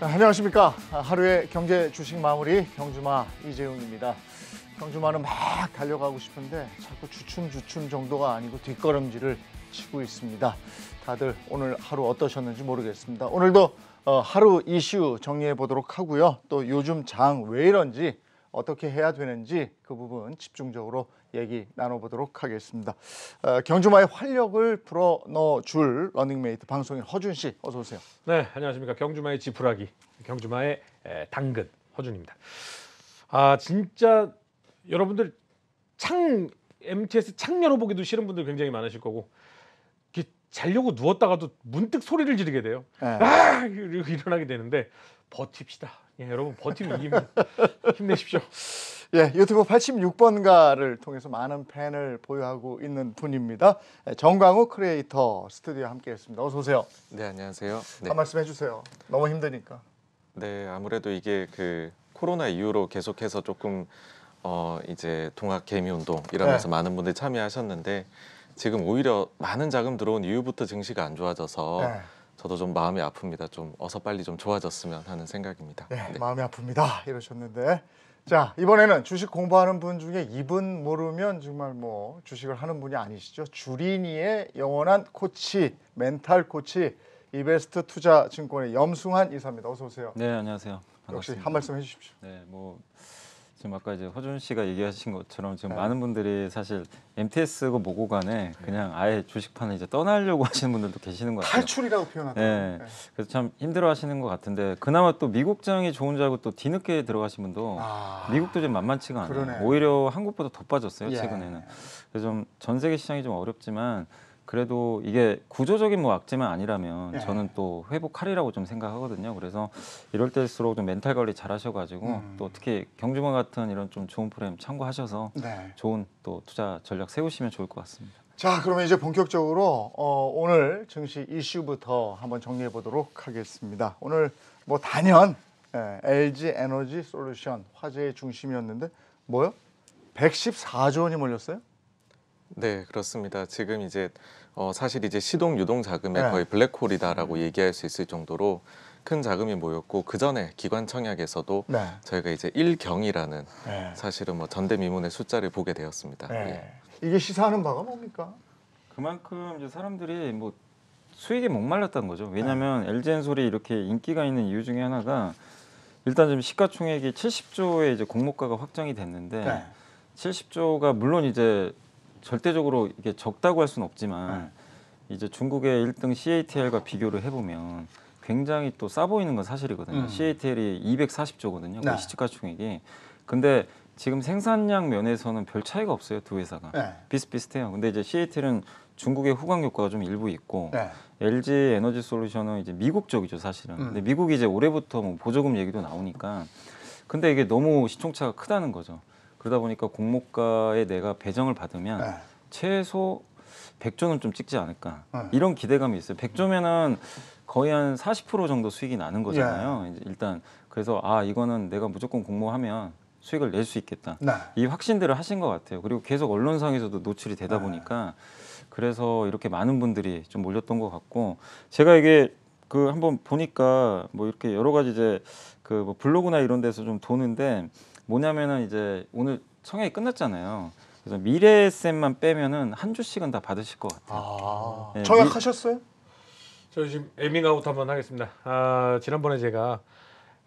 아, 안녕하십니까. 아, 하루의 경제 주식 마무리 경주마 이재용입니다. 경주마는 막 달려가고 싶은데 자꾸 주춤주춤 정도가 아니고 뒷걸음질을 치고 있습니다. 다들 오늘 하루 어떠셨는지 모르겠습니다. 오늘도 어, 하루 이슈 정리해 보도록 하고요. 또 요즘 장 왜 이런지 어떻게 해야 되는지 그 부분 집중적으로 얘기 나눠보도록 하겠습니다. 어, 경주마의 활력을 불어 넣어줄 러닝메이트 방송인 허준 씨 어서 오세요. 네, 안녕하십니까. 경주마의 지푸라기, 경주마의 에, 당근 허준입니다. 아 진짜 여러분들 창 MTS 창 열어보기도 싫은 분들 굉장히 많으실 거고 자려고 누웠다가도 문득 소리를 지르게 돼요. 네. 아! 이렇게 일어나게 되는데 버팁시다. 예, 여러분 버티면 이깁니다. 힘내십시오. 예, 유튜브 86번가를 통해서 많은 팬을 보유하고 있는 분입니다. 예, 정광우 크리에이터 스튜디오 함께했습니다. 어서 오세요. 네, 안녕하세요. 네. 한 말씀 해주세요. 너무 힘드니까. 네, 아무래도 이게 그 코로나 이후로 계속해서 조금 어 이제 동학 개미 운동 이러면서 네. 많은 분들이 참여하셨는데 지금 오히려 많은 자금 들어온 이후부터 증시가 안 좋아져서. 네. 저도 좀 마음이 아픕니다. 좀 어서 빨리 좀 좋아졌으면 하는 생각입니다. 네, 네. 마음이 아픕니다. 이러셨는데 자 이번에는 주식 공부하는 분 중에 이분 모르면 정말 뭐 주식을 하는 분이 아니시죠. 주린이의 영원한 코치, 멘탈 코치 이베스트 투자증권의 염승환 이사입니다. 어서 오세요. 네, 안녕하세요. 반갑습니다. 역시 한 말씀 해주십시오. 네, 뭐. 지금 아까 이제 허준 씨가 얘기하신 것처럼 지금 네. 많은 분들이 사실 MTS고 뭐고 간에 네. 그냥 아예 주식판을 이제 떠나려고 하시는 분들도 계시는 것 같아요. 탈출이라고 표현하더 네. 네. 그래서 참 힘들어하시는 것 같은데 그나마 또 미국장이 좋은 줄 알고 또 뒤늦게 들어가신 분도 아... 미국도 좀 만만치가 않아요. 그러네. 오히려 한국보다 더 빠졌어요 예. 최근에는. 그래서 좀 전 세계 시장이 좀 어렵지만 그래도 이게 구조적인 뭐 악재만 아니라면 예. 저는 또회복하이라고좀 생각하거든요. 그래서 이럴 때일수록 좀 멘탈 관리 잘 하셔가지고 음. 또 특히 경주마 같은 이런 좀 좋은 프로그램 참고하셔서 네. 좋은 또 투자 전략 세우시면 좋을 것 같습니다. 자, 그러면 이제 본격적으로 어, 오늘 증시 이슈부터 한번 정리해 보도록 하겠습니다. 오늘 뭐 단연 예, LG 에너지 솔루션 화제의 중심이었는데 뭐요? 114조 원이 몰렸어요? 네, 그렇습니다. 지금 이제 어, 사실 이제 시동 유동 자금의 네. 거의 블랙홀이다라고 얘기할 수 있을 정도로 큰 자금이 모였고 그 전에 기관 청약에서도 네. 저희가 이제 일경이라는 네. 사실은 뭐 전대미문의 숫자를 보게 되었습니다. 네. 예. 이게 시사하는 바가 뭡니까? 그만큼 이제 사람들이 뭐 수익이 목말랐다는 거죠. 왜냐하면 LG엔솔이 네. 이렇게 인기가 있는 이유 중에 하나가 일단 지금 시가총액이 70조의 이제 공모가가 확정이 됐는데 70조가 물론 이제 절대적으로 이게 적다고 할 수는 없지만 네. 이제 중국의 1등 CATL과 비교를 해보면 굉장히 또 싸 보이는 건 사실이거든요. 음. CATL이 240조거든요. 네. 시가총액이. 근데 지금 생산량 면에서는 별 차이가 없어요 두 회사가 네. 비슷비슷해요. 근데 이제 CATL은 중국의 후광 효과가 좀 일부 있고 네. LG 에너지 솔루션은 이제 미국 쪽이죠 사실은. 음. 근데 미국이 이제 올해부터 뭐 보조금 얘기도 나오니까 근데 이게 너무 시총차가 크다는 거죠. 그러다 보니까 공모가에 내가 배정을 받으면 네. 최소 100조는 좀 찍지 않을까 네. 이런 기대감이 있어요. 100조면은 거의 한 40% 정도 수익이 나는 거잖아요. 네. 이제 일단 그래서 아 이거는 내가 무조건 공모하면 수익을 낼 수 있겠다. 네. 이 확신들을 하신 것 같아요. 그리고 계속 언론상에서도 노출이 되다 네. 보니까 그래서 이렇게 많은 분들이 좀 몰렸던 것 같고 제가 이게 그 한번 보니까 뭐 이렇게 여러 가지 이제 그뭐 블로그나 이런 데서 좀 도는데 뭐냐면은 이제 오늘 청약이 끝났잖아요. 그래서 미래쌤만 빼면은 한 주씩은 다 받으실 것 같아요. 아 네, 청약하셨어요? 저 지금 에밍아웃 한번 하겠습니다. 아, 지난번에 제가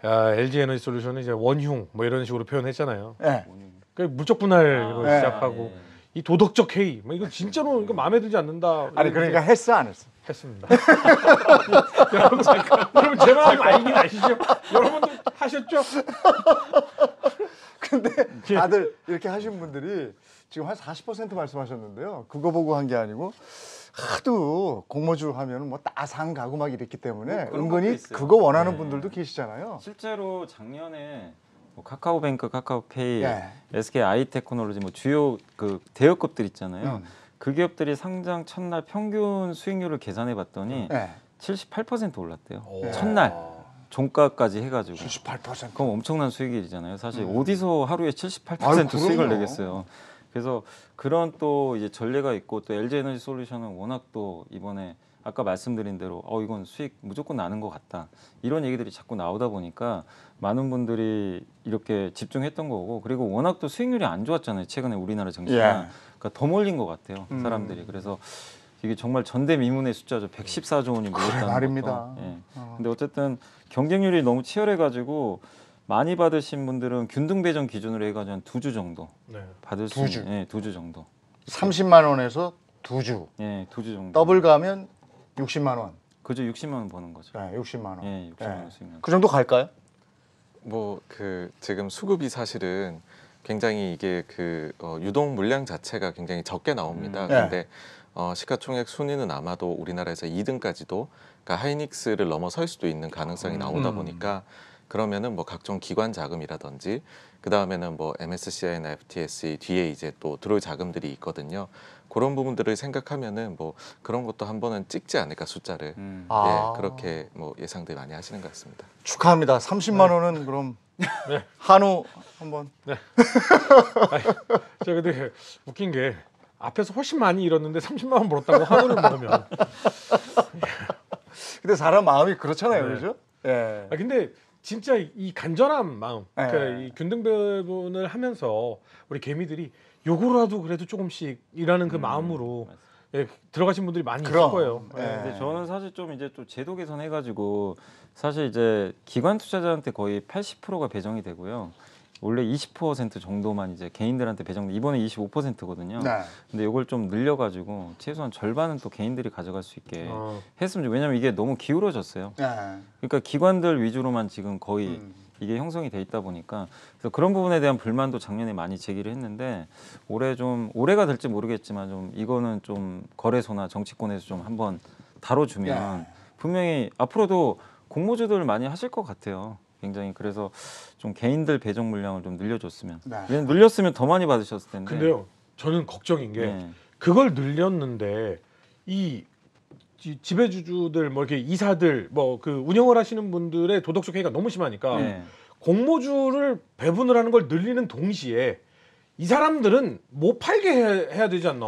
아, LG 에너지 솔루션은 이제 원흉 뭐 이런 식으로 표현했잖아요. 네. 그 물적 분할로 아, 시작하고 네. 이 도덕적 해이 뭐 이거 진짜로 이거 마음에 들지 않는다. 아니 그러니까 했어 안 했어? 했습니다. 여러분 잠깐, 여러분 제 마음 알긴 아시죠? 여러분도 하셨죠? 근데 예. 다들 이렇게 하신 분들이 지금 한 40% 말씀하셨는데요. 그거 보고 한 게 아니고 하도 공모주 하면 뭐 따상 가구 막 이랬기 때문에 뭐 은근히 그거 원하는 네. 분들도 계시잖아요. 실제로 작년에 뭐 카카오뱅크, 카카오페이, 예. SK 아이테크놀로지 뭐 주요 그 대여급들 있잖아요. 음. 그 기업들이 상장 첫날 평균 수익률을 계산해 봤더니 예. 78% 올랐대요. 오. 예. 첫날. 종가까지 해가지고 78% 그럼 엄청난 수익이잖아요. 사실 음. 어디서 하루에 78% 아유, 수익을 내겠어요. 그래서 그런 또 이제 전례가 있고 또 LG 에너지 솔루션은 워낙 또 이번에 아까 말씀드린 대로 어 이건 수익 무조건 나는 것 같다 이런 얘기들이 자꾸 나오다 보니까 많은 분들이 이렇게 집중했던 거고 그리고 워낙 또 수익률이 안 좋았잖아요 최근에 우리나라 정치가 예. 그러니까 더 몰린 것 같아요 사람들이 음. 그래서 이게 정말 전대미문의 숫자죠. 114조 원이 모였다는 말입니다. 예. 어. 근데 어쨌든 경쟁률이 너무 치열해가지고 많이 받으신 분들은 균등 배정 기준으로 해가지고 한 두 주 정도 네. 받을 두 수, 주. 예, 두주 정도. 30만 원에서 두 주. 예, 두주 정도. 더블 가면 60만 원. 그죠, 60만 원 버는 거죠. 네, 60만 원. 예, 60만 원 수익. 네. 그 정도 갈까요? 뭐 그 지금 수급이 사실은 굉장히 이게 그 어, 유동 물량 자체가 굉장히 적게 나옵니다. 음. 근데 네. 어, 시가총액 순위는 아마도 우리나라에서 2등까지도 그러니까 하이닉스를 넘어설 수도 있는 가능성이 음. 나오다 음. 보니까 그러면은 뭐 각종 기관 자금이라든지 그 다음에는 뭐 MSCI나 FTSE 뒤에 이제 또 들어올 자금들이 있거든요. 그런 부분들을 생각하면은 뭐 그런 것도 한 번은 찍지 않을까 숫자를 음. 아. 예, 아. 그렇게 뭐 예상들 많이 하시는 것 같습니다. 축하합니다. 30만 네. 원은 그럼 네. 한우 한번. 네. 아니, 제 근데 웃긴 게 앞에서 훨씬 많이 잃었는데 30만 원 벌었다고 한우를 먹으면. 근데 사람 마음이 그렇잖아요, 네. 그죠? 예. 아, 근데 진짜 이 간절한 마음, 예. 그러니까 이 균등 배분을 하면서 우리 개미들이 요거라도 그래도 조금씩 일하는 그 음, 마음으로 예, 들어가신 분들이 많이 그럼. 있을 거예요. 네, 예. 근데 저는 사실 좀 이제 또 제도 개선해가지고 사실 이제 기관 투자자한테 거의 80%가 배정이 되고요. 원래 20% 정도만 이제 개인들한테 배정 이번에 25%거든요. 네. 근데 이걸 좀 늘려가지고 최소한 절반은 또 개인들이 가져갈 수 있게 어. 했으면 좋. 왜냐면 이게 너무 기울어졌어요. 네. 그러니까 기관들 위주로만 지금 거의 음. 이게 형성이 돼 있다 보니까 그래서 그런 부분에 대한 불만도 작년에 많이 제기를 했는데 올해 좀 올해가 될지 모르겠지만 좀 이거는 좀 거래소나 정치권에서 좀 한번 다뤄주면 네. 분명히 앞으로도 공모주들 많이 하실 것 같아요. 굉장히 그래서 좀 개인들 배정 물량을 좀 늘려줬으면 네. 늘렸으면 더 많이 받으셨을 텐데 근데요 저는 걱정인 게 네. 그걸 늘렸는데 이 지배주주들 뭐 이렇게 이사들 뭐 그 운영을 하시는 분들의 도덕적 해이가 너무 심하니까 네. 공모주를 배분을 하는 걸 늘리는 동시에 이 사람들은 못 뭐 팔게 해, 야 되지 않나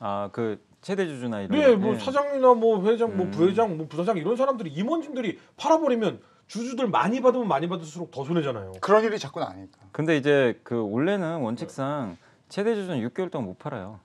아 그 최대 주주나 이런 네, 뭐 네. 사장이나 뭐 회장 뭐 음. 부회장 뭐 부사장 이런 사람들이 임원진들이 팔아버리면 주주들 많이 받으면 많이 받을수록 더 손해잖아요. 그런 일이 자꾸 나니까. 근데 이제 그 원래는 원칙상 최대 주주는 6개월 동안 못 팔아요.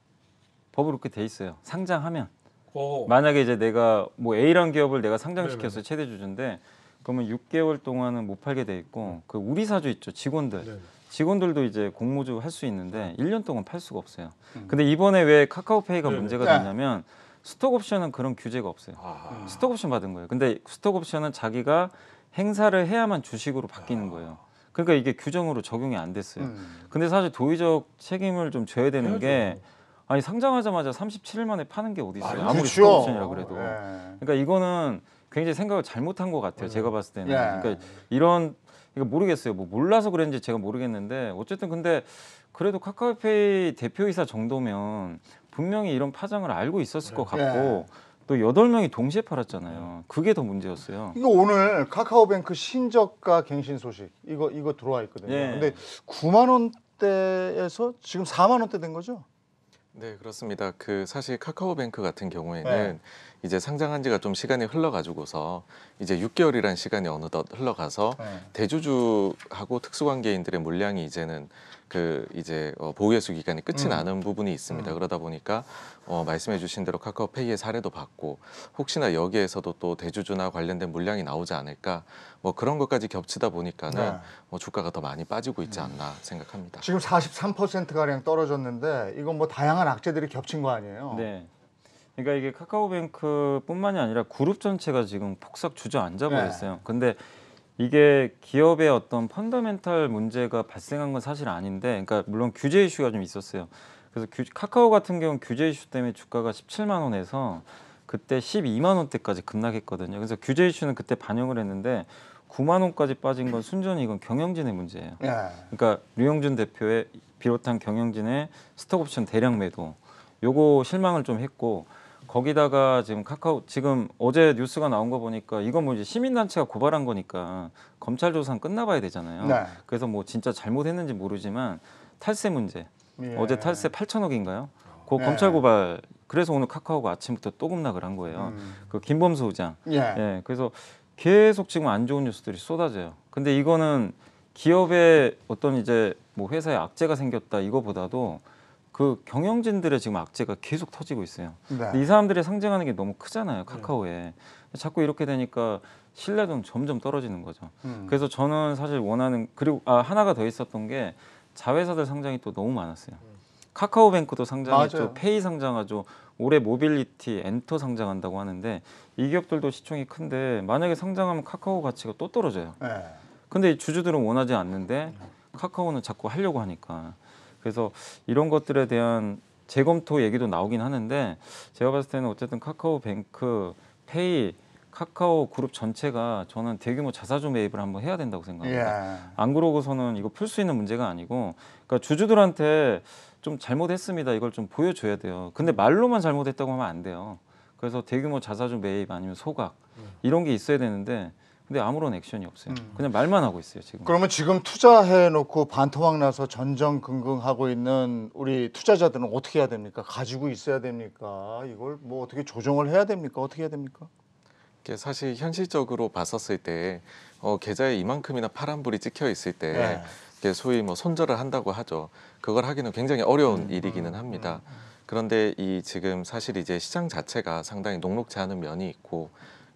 법으로 그렇게 돼 있어요. 상장하면. 오. 어. 만약에 이제 내가 뭐 A라는 기업을 내가 상장시켜서 최대 주주인데 그러면 6개월 동안은 못 팔게 돼 있고 그 우리 사주 있죠. 직원들. 네네. 직원들도 이제 공모주 할 수 있는데 1년 음. 동안 팔 수가 없어요. 음. 근데 이번에 왜 카카오페이가 네네. 문제가 아. 됐냐면 스톡옵션은 그런 규제가 없어요. 아. 스톡옵션 받은 거예요. 근데 스톡옵션은 자기가 행사를 해야만 주식으로 바뀌는 아. 거예요. 그러니까 이게 규정으로 적용이 안 됐어요. 음. 근데 사실 도의적 책임을 좀 져야 되는 해야죠. 게 아니 상장하자마자 37일 만에 파는 게 어디 있어요? 아, 무리 스톱옵션이라 그래도. 예. 그러니까 이거는 굉장히 생각을 잘못한 것 같아요. 예. 제가 봤을 때는. 예. 그러니까 이런 그러 모르겠어요. 뭐 몰라서 그랬는지 제가 모르겠는데 어쨌든 근데 그래도 카카오페이 대표이사 정도면 분명히 이런 파장을 알고 있었을 것 예. 같고. 또 여덟 명이 동시에 팔았잖아요. 그게 더 문제였어요. 이거 오늘 카카오뱅크 신저가 갱신 소식 이거 이거 들어와 있거든요. 예. 근데 9만 원대에서 지금 4만 원대 된 거죠? 네 그렇습니다. 그 사실 카카오뱅크 같은 경우에는 네. 이제 상장한 지가 좀 시간이 흘러가지고서 이제 6개월이란 시간이 어느덧 흘러가서 네. 대주주하고 특수관계인들의 물량이 이제는 그 이제 어, 보호예수 기간이 끝이 음. 나는 부분이 있습니다. 음. 그러다 보니까 어, 말씀해주신 대로 카카오페이의 사례도 봤고 혹시나 여기에서도 또 대주주나 관련된 물량이 나오지 않을까 뭐 그런 것까지 겹치다 보니까는 네. 뭐 주가가 더 많이 빠지고 있지 음. 않나 생각합니다. 지금 43% 가량 떨어졌는데 이건 뭐 다양한 악재들이 겹친 거 아니에요? 네. 그러니까 이게 카카오뱅크뿐만이 아니라 그룹 전체가 지금 폭삭 주저앉아 네. 버렸어요. 네. 근데 이게 기업의 어떤 펀더멘탈 문제가 발생한 건 사실 아닌데, 그러니까 물론 규제 이슈가 좀 있었어요. 그래서 규, 카카오 같은 경우는 규제 이슈 때문에 주가가 17만 원에서 그때 12만 원대까지 급락했거든요. 그래서 규제 이슈는 그때 반영을 했는데 9만 원까지 빠진 건 순전히 이건 경영진의 문제예요. 예. 그러니까 류영준 대표의 비롯한 경영진의 스톡옵션 대량 매도 요거 실망을 좀 했고 거기다가 지금 카카오 지금 어제 뉴스가 나온 거 보니까 이건 뭐 이제 시민단체가 고발한 거니까 검찰 조사는 끝나봐야 되잖아요. 네. 그래서 뭐 진짜 잘못했는지 모르지만 탈세 문제 예. 어제 탈세 8천억인가요? 그 예. 검찰 고발 그래서 오늘 카카오가 아침부터 또 급락을 한 거예요. 음. 그 김범수 의장. 예. 예. 그래서 계속 지금 안 좋은 뉴스들이 쏟아져요. 근데 이거는 기업의 어떤 이제 뭐 회사에 악재가 생겼다 이거보다도 그 경영진들의 지금 악재가 계속 터지고 있어요. 네. 이 사람들이 상징하는 게 너무 크잖아요. 네. 카카오에. 자꾸 이렇게 되니까 신뢰도 는 점점 떨어지는 거죠. 음. 그래서 저는 사실 원하는 그리고 아, 하나가 더 있었던 게 자회사들 상장이 또 너무 많았어요. 음. 카카오뱅크도 상장했죠. 맞아요. 페이 상장하죠. 올해 모빌리티 엔터 상장한다고 하는데 이 기업들도 시총이 큰데 만약에 상장하면 카카오 가치가 또 떨어져요. 네. 근데 주주들은 원하지 않는데 음. 카카오는 자꾸 하려고 하니까 그래서 이런 것들에 대한 재검토 얘기도 나오긴 하는데 제가 봤을 때는 어쨌든 카카오뱅크, 페이, 카카오 그룹 전체가 저는 대규모 자사주 매입을 한번 해야 된다고 생각합니다. 예. 안 그러고서는 이거 풀 수 있는 문제가 아니고 그러니까 주주들한테 좀 잘못했습니다. 이걸 좀 보여줘야 돼요. 근데 말로만 잘못했다고 하면 안 돼요. 그래서 대규모 자사주 매입 아니면 소각 음. 이런 게 있어야 되는데 근데 아무런 액션이 없어요. 음. 그냥 말만 하고 있어요 지금. 그러면 지금 투자해놓고 반토막 나서 전전긍긍하고 있는 우리 투자자들은 어떻게 해야 됩니까? 가지고 있어야 됩니까? 이걸 뭐 어떻게 조정을 해야 됩니까? 어떻게 해야 됩니까? 사실 현실적으로 봤었을 때 어, 계좌에 이만큼이나 파란불이 찍혀 있을 때. 네. 이게 소위 뭐 손절을 한다고 하죠. 그걸 하기는 굉장히 어려운 음, 음 일이기는 음, 합니다. 음, 음, 그런데 이 지금 사실 이제 시장 자체가 상당히 녹록지 않은 면이 있고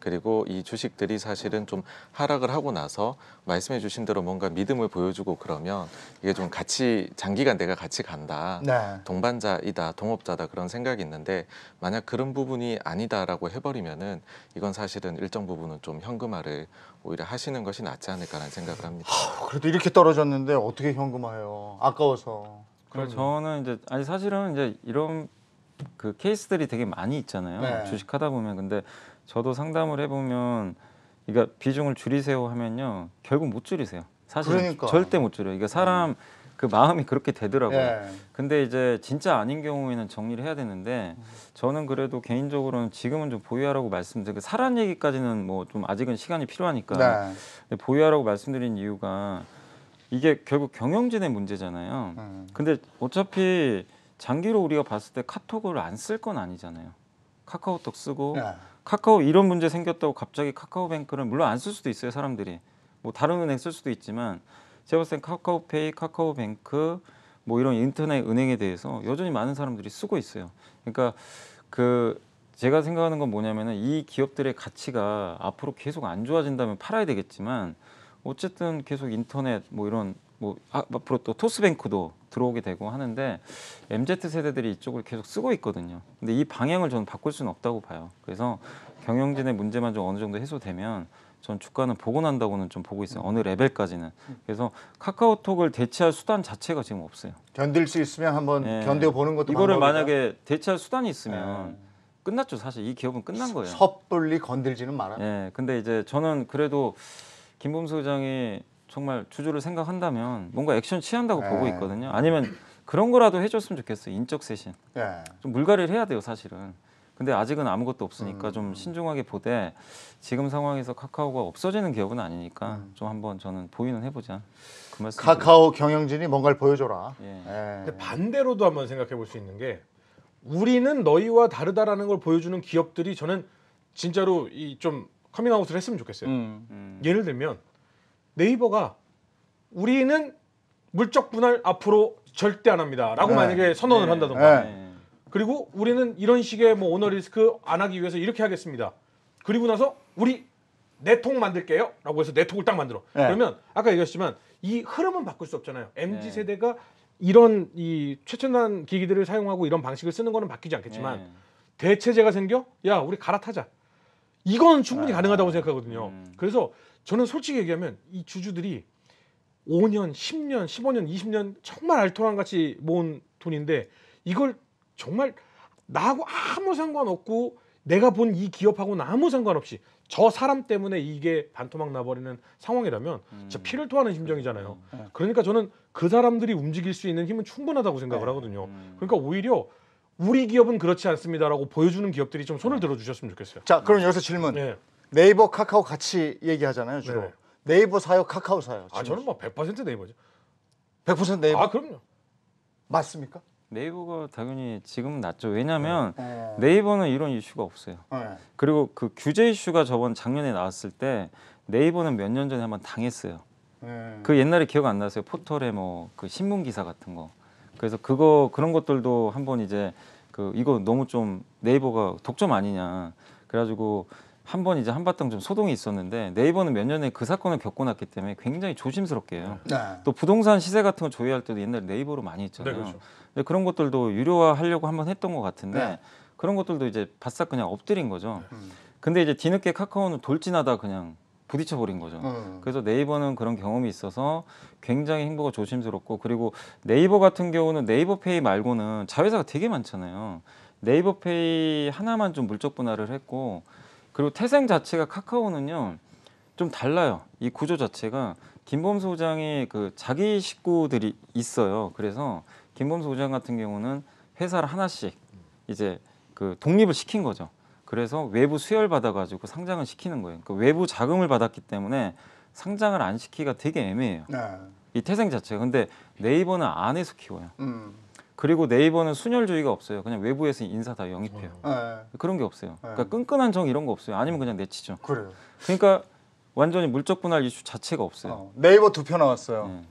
그리고 이 주식들이 사실은 좀 하락을 하고 나서 말씀해 주신 대로 뭔가 믿음을 보여주고 그러면 이게 좀 같이 장기간 내가 같이 간다. 네. 동반자이다, 동업자다 그런 생각이 있는데 만약 그런 부분이 아니다라고 해버리면은 이건 사실은 일정 부분은 좀 현금화를 오히려 하시는 것이 낫지 않을까라는 생각을 합니다. 하, 그래도 이렇게 떨어졌는데 어떻게 현금화해요? 아까워서. 그럼 음. 저는 이제 아니 사실은 이제 이런 그 케이스들이 되게 많이 있잖아요. 네. 주식하다 보면 근데 저도 상담을 해보면 그러니까 비중을 줄이세요 하면요 결국 못 줄이세요. 사실 그러니까. 절대 못 줄여요. 그러 사람 음. 그 마음이 그렇게 되더라고요. 예. 근데 이제 진짜 아닌 경우에는 정리를 해야 되는데 저는 그래도 개인적으로는 지금은 좀 보유하라고 말씀드린 그 사람 얘기까지는 뭐 좀 아직은 시간이 필요하니까 네. 보유하라고 말씀드린 이유가 이게 결국 경영진의 문제잖아요. 음. 근데 어차피 장기로 우리가 봤을 때 카톡을 안 쓸 건 아니잖아요. 카카오톡 쓰고 네. 카카오 이런 문제 생겼다고 갑자기 카카오뱅크를 물론 안 쓸 수도 있어요 사람들이 뭐 다른 은행 쓸 수도 있지만 제가 봤을 땐 카카오페이, 카카오뱅크 뭐 이런 인터넷 은행에 대해서 여전히 많은 사람들이 쓰고 있어요. 그러니까 그 제가 생각하는 건 뭐냐면은 이 기업들의 가치가 앞으로 계속 안 좋아진다면 팔아야 되겠지만 어쨌든 계속 인터넷 뭐 이런 뭐 아, 앞으로 또 토스뱅크도 들어오게 되고 하는데 MZ 세대들이 이쪽을 계속 쓰고 있거든요. 근데 이 방향을 저는 바꿀 수는 없다고 봐요. 그래서 경영진의 문제만 좀 어느 정도 해소되면 전 주가는 복원한다고는 좀 보고 있어요. 어느 레벨까지는. 그래서 카카오톡을 대체할 수단 자체가 지금 없어요. 견딜 수 있으면 한번 네. 예. 견뎌보는 것도 이거를 방법이다. 만약에 대체할 수단이 있으면 네. 끝났죠 사실 이 기업은 끝난 거예요. 섣불리 건들지는 말아. 예. 근데 이제 저는 그래도 김범수 회장이 정말 주주를 생각한다면 뭔가 액션 취한다고 네. 보고 있거든요. 아니면 그런 거라도 해줬으면 좋겠어요. 인적 쇄신. 네. 좀 물갈이를 해야 돼요, 사실은. 근데 아직은 아무것도 없으니까 음. 좀 신중하게 보되 지금 상황에서 카카오가 없어지는 기업은 아니니까 음. 좀 한번 저는 보이는 해보자. 그 카카오 경영진이 뭔가를 보여줘라. 예. 네. 근데 반대로도 한번 생각해 볼 수 있는 게 우리는 너희와 다르다라는 걸 보여주는 기업들이 저는 진짜로 이 좀 커밍아웃을 했으면 좋겠어요. 음. 음. 예를 들면 네이버가 우리는 물적 분할 앞으로 절대 안 합니다라고 네. 만약에 선언을 네. 한다던가 네. 그리고 우리는 이런 식의 뭐 오너 리스크 안 하기 위해서 이렇게 하겠습니다. 그리고 나서 우리 내통 만들게요. 라고 해서 내통을 딱 만들어. 네. 그러면 아까 얘기했지만 이 흐름은 바꿀 수 없잖아요. MG 네. 세대가 이런 이 최첨단 기기들을 사용하고 이런 방식을 쓰는 거는 바뀌지 않겠지만 네. 대체제가 생겨? 야, 우리 갈아타자. 이건 충분히 아. 가능하다고 생각하거든요. 음. 그래서 저는 솔직히 얘기하면 이 주주들이 5년, 10년, 15년, 20년 정말 알토란 같이 모은 돈인데 이걸 정말 나하고 아무 상관없고 내가 본 이 기업하고는 아무 상관없이 저 사람 때문에 이게 반토막 나버리는 상황이라면 음. 진짜 피를 토하는 심정이잖아요. 음. 그러니까 저는 그 사람들이 움직일 수 있는 힘은 충분하다고 생각을 네. 하거든요. 음. 그러니까 오히려 우리 기업은 그렇지 않습니다라고 보여주는 기업들이 좀 손을 들어주셨으면 좋겠어요. 자, 그럼 여기서 질문. 네. 네이버 카카오 같이 얘기하잖아요 주로 네. 네이버 사요 카카오 사요 아 저는 뭐100% 네이버죠 100% 네이버 아 그럼요 맞습니까? 네이버가 당연히 지금 낫죠 왜냐하면 네. 어. 네이버는 이런 이슈가 없어요. 네. 그리고 그 규제 이슈가 저번 작년에 나왔을 때 네이버는 몇 년 전에 한번 당했어요. 네. 그 옛날에 기억 안 나세요? 포털에 뭐 그 신문 기사 같은 거. 그래서 그거 그런 것들도 한번 이제 그 이거 너무 좀 네이버가 독점 아니냐. 그래가지고 한번 이제 한바탕 좀 소동이 있었는데 네이버는 몇 년에 그 사건을 겪고 났기 때문에 굉장히 조심스럽게 해요. 네. 네. 또 부동산 시세 같은 거 조회할 때도 옛날 네이버로 많이 했잖아요. 네, 그렇죠. 그런 것들도 유료화 하려고 한 번 했던 것 같은데 네. 그런 것들도 이제 바싹 그냥 엎드린 거죠. 음. 근데 이제 뒤늦게 카카오는 돌진하다 그냥 부딪혀 버린 거죠. 음. 그래서 네이버는 그런 경험이 있어서 굉장히 행보가 조심스럽고 그리고 네이버 같은 경우는 네이버 페이 말고는 자회사가 되게 많잖아요. 네이버 페이 하나만 좀 물적 분할을 했고 그리고 태생 자체가 카카오는요 좀 달라요. 이 구조 자체가 김범수 소장의 그 자기 식구들이 있어요. 그래서 김범수 소장 같은 경우는 회사를 하나씩 이제 그 독립을 시킨 거죠. 그래서 외부 수혈 받아가지고 상장을 시키는 거예요. 그 그러니까 외부 자금을 받았기 때문에 상장을 안 시키기가 되게 애매해요. 네. 이 태생 자체가 근데 네이버는 안에서 키워요. 음. 그리고 네이버는 순혈주의가 없어요. 그냥 외부에서 인사 다 영입해요. 아, 네. 그런 게 없어요. 네. 그러니까 끈끈한 정 이런 거 없어요. 아니면 그냥 내치죠. 그래요. 그러니까 완전히 물적 분할 이슈 자체가 없어요. 어. 네이버 두표 나왔어요. 네.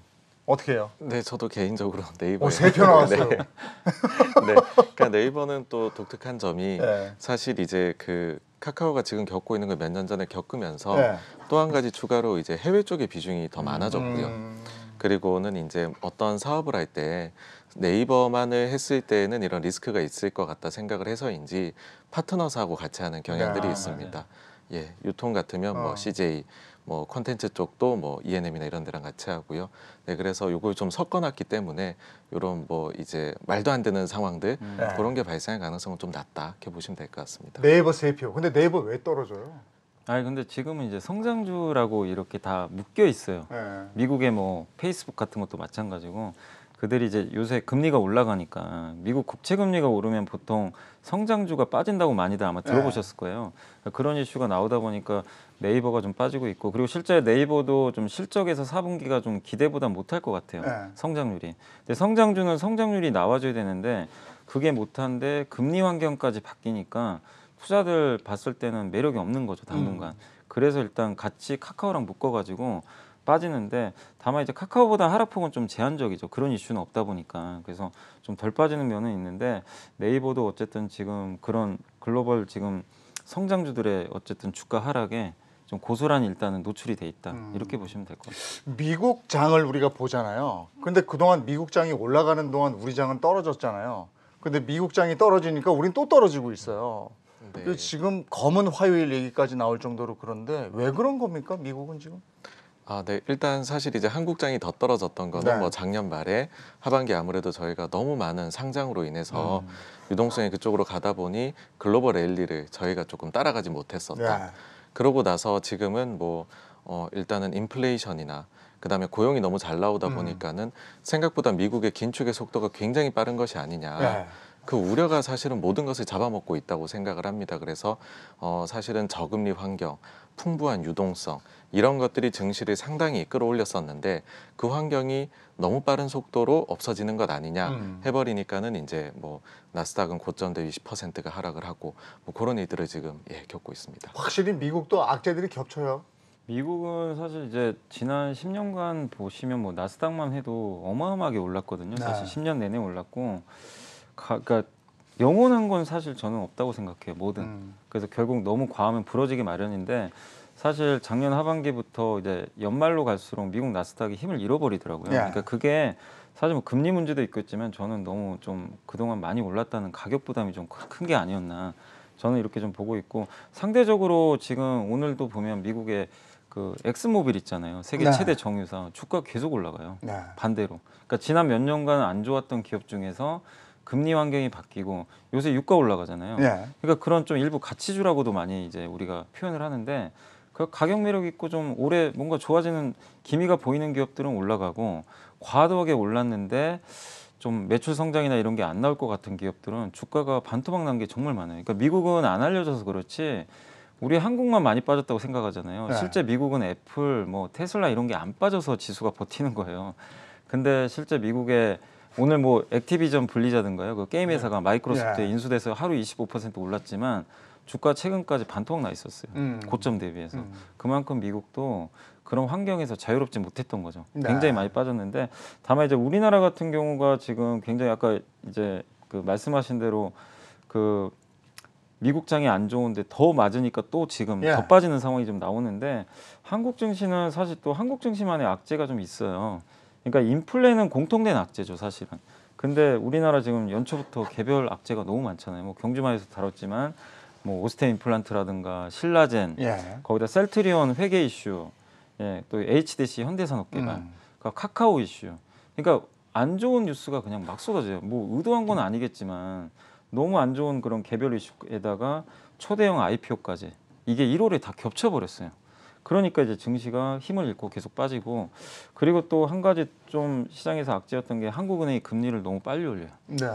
어떻게 해요? 네, 저도 개인적으로 네이버 어, 세표 나왔어요. 네. 네. 그러니까 네이버는 또 독특한 점이 네. 사실 이제 그 카카오가 지금 겪고 있는 걸 몇 년 전에 겪으면서 네. 또한 가지 추가로 이제 해외 쪽의 비중이 더 음. 많아졌고요. 음... 그리고는 이제 어떤 사업을 할때 네이버만을 했을 때에는 이런 리스크가 있을 것 같다 생각을 해서인지 파트너사하고 같이 하는 경향들이 야, 네. 있습니다. 맞 예, 유통 같으면 뭐 어. 뭐 CJ 뭐 콘텐츠 쪽도 뭐 E&M이나 이런 데랑 같이 하고요. 네, 그래서 요걸 좀 섞어놨기 때문에 이런 뭐 이제 말도 안 되는 상황들 음. 네. 그런 게 발생할 가능성은 좀 낮다 이렇게 보시면 될 것 같습니다. 네이버 세표. 근데 네이버 왜 떨어져요? 아니 근데 지금은 이제 성장주라고 이렇게 다 묶여 있어요. 네. 미국의 뭐 페이스북 같은 것도 마찬가지고 그들이 이제 요새 금리가 올라가니까 미국 국채 금리가 오르면 보통 성장주가 빠진다고 많이들 아마 네. 들어보셨을 거예요. 그러니까 그런 이슈가 나오다 보니까 네이버가 좀 빠지고 있고 그리고 실제 네이버도 좀 실적에서 4분기가 좀 기대보다 못할 것 같아요. 네. 성장률이. 근데 성장주는 성장률이 나와줘야 되는데 그게 못한데 금리 환경까지 바뀌니까 투자들 봤을 때는 매력이 없는 거죠 당분간. 음. 그래서 일단 같이 카카오랑 묶어가지고 빠지는데 다만 이제 카카오보다 하락폭은 좀 제한적이죠. 그런 이슈는 없다 보니까 그래서 좀 덜 빠지는 면은 있는데 네이버도 어쨌든 지금 그런 글로벌 지금 성장주들의 어쨌든 주가 하락에 좀 고스란히 일단은 노출이 돼 있다 음. 이렇게 보시면 될 것 같아요. 미국 장을 우리가 보잖아요. 근데 그동안 미국 장이 올라가는 동안 우리 장은 떨어졌잖아요. 근데 미국 장이 떨어지니까 우린 또 떨어지고 있어요. 네. 지금 검은 화요일 얘기까지 나올 정도로 그런데 왜 그런 겁니까 미국은 지금? 아, 네. 일단 사실 이제 한국장이 더 떨어졌던 거는 네. 뭐 작년 말에 하반기 아무래도 저희가 너무 많은 상장으로 인해서 음. 유동성이 그쪽으로 가다 보니 글로벌 랠리를 저희가 조금 따라가지 못했었다. 네. 그러고 나서 지금은 뭐 어, 일단은 인플레이션이나 그다음에 고용이 너무 잘 나오다 음. 보니까는 생각보다 미국의 긴축의 속도가 굉장히 빠른 것이 아니냐. 네. 그 우려가 사실은 모든 것을 잡아먹고 있다고 생각을 합니다. 그래서 어, 사실은 저금리 환경, 풍부한 유동성 이런 것들이 증시를 상당히 끌어 올렸었는데 그 환경이 너무 빠른 속도로 없어지는 것 아니냐 음. 해버리니까는 이제 뭐 나스닥은 고점 대비 10%가 하락을 하고 뭐 그런 일들을 지금 예, 겪고 있습니다. 확실히 미국도 악재들이 겹쳐요. 미국은 사실 이제 지난 10년간 보시면 뭐 나스닥만 해도 어마어마하게 올랐거든요. 네. 사실 네. 10년 내내 올랐고, 가, 그러니까 영원한 건 사실 저는 없다고 생각해요. 뭐든. 음. 그래서 결국 너무 과하면 부러지기 마련인데 사실 작년 하반기부터 이제 연말로 갈수록 미국 나스닥이 힘을 잃어버리더라고요. 예. 그러니까 그게 사실 뭐 금리 문제도 있겠지만 저는 너무 좀 그동안 많이 올랐다는 가격 부담이 좀 큰 게 아니었나 저는 이렇게 좀 보고 있고 상대적으로 지금 오늘도 보면 미국의 그 엑스모빌 있잖아요. 세계 네. 최대 정유사 주가 계속 올라가요. 네. 반대로. 그러니까 지난 몇 년간 안 좋았던 기업 중에서 금리 환경이 바뀌고 요새 유가 올라가잖아요. 네. 그러니까 그런 좀 일부 가치주라고도 많이 이제 우리가 표현을 하는데 그 가격 매력 있고 좀 올해 뭔가 좋아지는 기미가 보이는 기업들은 올라가고 과도하게 올랐는데 좀 매출 성장이나 이런 게 안 나올 것 같은 기업들은 주가가 반토막 난 게 정말 많아요. 그러니까 미국은 안 알려져서 그렇지 우리 한국만 많이 빠졌다고 생각하잖아요. 네. 실제 미국은 애플, 뭐 테슬라 이런 게 안 빠져서 지수가 버티는 거예요. 근데 실제 미국의 오늘 뭐 액티비전 분리자든가요. 그 게임 회사가 네. 마이크로소프트에 네. 인수돼서 하루 25% 올랐지만 주가 최근까지 반토막 나 있었어요. 음. 고점 대비해서 음. 그만큼 미국도 그런 환경에서 자유롭지 못했던 거죠. 네. 굉장히 많이 빠졌는데 다만 이제 우리나라 같은 경우가 지금 굉장히 아까 이제 그 말씀하신 대로 그 미국장이 안 좋은데 더 맞으니까 또 지금 예. 더 빠지는 상황이 좀 나오는데 한국 증시는 사실 또 한국 증시만의 악재가 좀 있어요. 그러니까 인플레는 공통된 악재죠 사실은. 근데 우리나라 지금 연초부터 개별 악재가 너무 많잖아요. 뭐경주만에서 다뤘지만 뭐 오스템 임플란트라든가 신라젠, 예. 거기다 셀트리온 회계 이슈, 예, 또 HDC 현대산업 개발, 음. 그 카카오 이슈. 그러니까 안 좋은 뉴스가 그냥 막 쏟아져요. 뭐 의도한 건 아니겠지만 너무 안 좋은 그런 개별 이슈에다가 초대형 IPO까지 이게 1월에 다 겹쳐버렸어요. 그러니까 이제 증시가 힘을 잃고 계속 빠지고 그리고 또 한 가지 좀 시장에서 악재였던 게 한국은행이 금리를 너무 빨리 올려요. 네.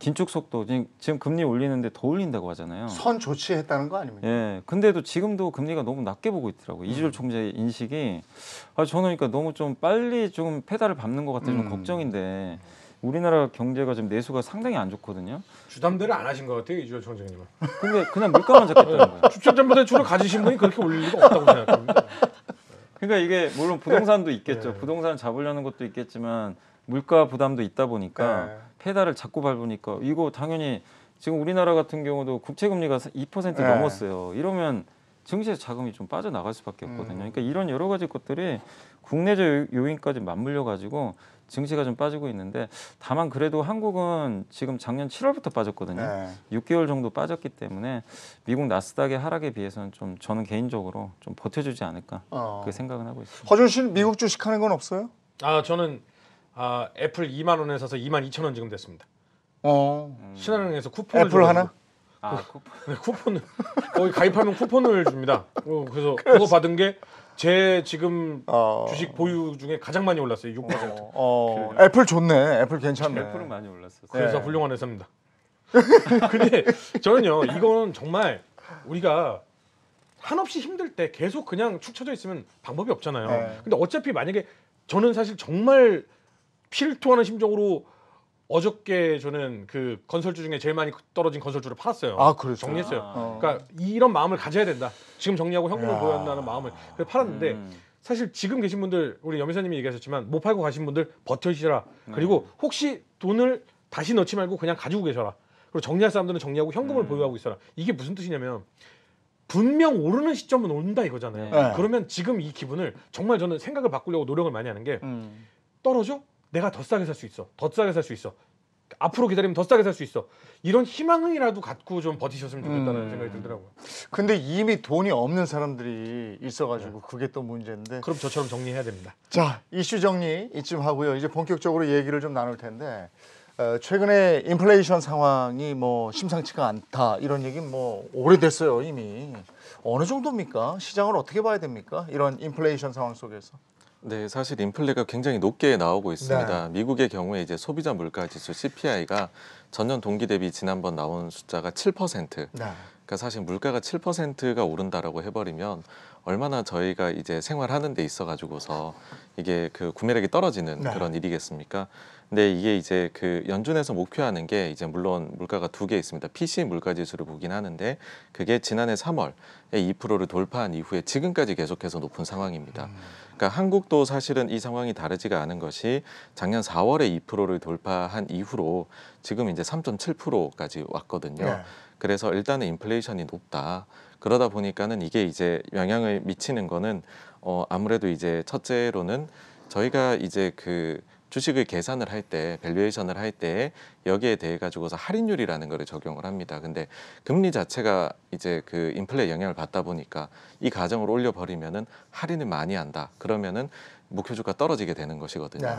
긴축 속도 지금 금리 올리는데 더 올린다고 하잖아요. 선 조치했다는 거 아닙니까? 예. 근데도 지금도 금리가 너무 낮게 보고 있더라고요. 음. 이주열 총재 의 인식이 아 저는 그러니까 너무 좀 빨리 좀 페달을 밟는 것 같아 음. 좀 걱정인데. 우리나라 경제가 지금 내수가 상당히 안 좋거든요. 주담대를 안 하신 것 같아요 이주열 총장님은. 근데 그냥 물가만 잡겠다는 거예요. 주택담보대 주로 가지신 분이 그렇게 올릴 리가 없다고 생각합니다. 그러니까 이게 물론 부동산도 네. 있겠죠. 네. 부동산 잡으려는 것도 있겠지만 물가 부담도 있다 보니까 네. 페달을 자꾸 밟으니까 이거 당연히 지금 우리나라 같은 경우도 국채금리가 2% 네. 넘었어요. 이러면 증시에 자금이 좀 빠져나갈 수밖에 없거든요. 음. 그러니까 이런 여러 가지 것들이 국내적 요인까지 맞물려 가지고 증시가 좀 빠지고 있는데 다만 그래도 한국은 지금 작년 7월부터 빠졌거든요. 네. 6개월 정도 빠졌기 때문에 미국 나스닥의 하락에 비해서는 좀 저는 개인적으로 좀 버텨주지 않을까 어. 그 생각은 하고 있습니다. 허준 씨는 미국 주식 하는 건 없어요? 아 저는 아, 애플 2만 원에 사서 2만 2천 원 지금 됐습니다. 어. 음. 신한은행에서 쿠폰 애플 하나? 아 쿠폰. 쿠폰을 거기 가입하면 쿠폰을 줍니다. 어, 그래서 그거 받은 게제 지금 어. 주식 보유 중에 가장 많이 올랐어요. 6%. 어, 어. 그래요? 애플 좋네. 애플 괜찮네. 애플은 많이 올랐었어요. 그래서 네. 훌륭한 회사입니다. 근데 저는요, 이건 정말 우리가 한없이 힘들 때 계속 그냥 축 처져 있으면 방법이 없잖아요. 네. 근데 어차피 만약에 저는 사실 정말 피를 토하는 심정으로 어저께 저는 그 건설주 중에 제일 많이 떨어진 건설주를 팔았어요. 아, 그렇죠. 정리했어요. 아. 그러니까 이런 마음을 가져야 된다. 지금 정리하고 현금을 보여준다는 마음을 그 팔았는데 음. 사실 지금 계신 분들 우리 염이사님이 얘기하셨지만 못 팔고 가신 분들 버텨시라. 음. 네. 그리고 혹시 돈을 다시 넣지 말고 그냥 가지고 계셔라. 그리고 정리할 사람들은 정리하고 현금을 음. 보유하고 있어라. 이게 무슨 뜻이냐면 분명 오르는 시점은 온다 이거잖아요. 네. 네. 그러면 지금 이 기분을 정말 저는 생각을 바꾸려고 노력을 많이 하는 게 음. 떨어져? 내가 더 싸게 살 수 있어. 더 싸게 살 수 있어. 앞으로 기다리면 더 싸게 살 수 있어. 이런 희망이라도 갖고 좀 버티셨으면 좋겠다는 음. 생각이 들더라고요. 근데 이미 돈이 없는 사람들이 있어가지고 네. 그게 또 문제인데. 그럼 저처럼 정리해야 됩니다. 자 이슈 정리 이쯤 하고요. 이제 본격적으로 얘기를 좀 나눌 텐데 어, 최근에 인플레이션 상황이 뭐 심상치가 않다 이런 얘기 뭐 오래됐어요 이미. 어느 정도입니까? 시장을 어떻게 봐야 됩니까? 이런 인플레이션 상황 속에서. 네, 사실 인플레가 굉장히 높게 나오고 있습니다. 네. 미국의 경우에 이제 소비자 물가 지수 CPI가 전년 동기 대비 지난번 나온 숫자가 7%. 네. 그니까 사실 물가가 7%가 오른다라고 해버리면 얼마나 저희가 이제 생활하는 데 있어 가지고서 이게 그 구매력이 떨어지는 네. 그런 일이겠습니까? 근데 이게 이제 그 연준에서 목표하는 게 이제 물론 물가가 두 개 있습니다. PC 물가 지수를 보긴 하는데 그게 지난해 3월에 2%를 돌파한 이후에 지금까지 계속해서 높은 상황입니다. 음. 그러니까 한국도 사실은 이 상황이 다르지가 않은 것이 작년 4월에 2%를 돌파한 이후로 지금 이제 3.7%까지 왔거든요. 네. 그래서 일단은 인플레이션이 높다. 그러다 보니까는 이게 이제 영향을 미치는 거는 어 아무래도 이제 첫째로는 저희가 이제 그 주식을 계산을 할 때, 밸류에이션을 할 때 여기에 대해 가지고서 할인율이라는 거를 적용을 합니다. 근데 금리 자체가 이제 그 인플레 영향을 받다 보니까 이 가정을 올려 버리면은 할인을 많이 한다. 그러면은 목표주가 떨어지게 되는 것이거든요. 네.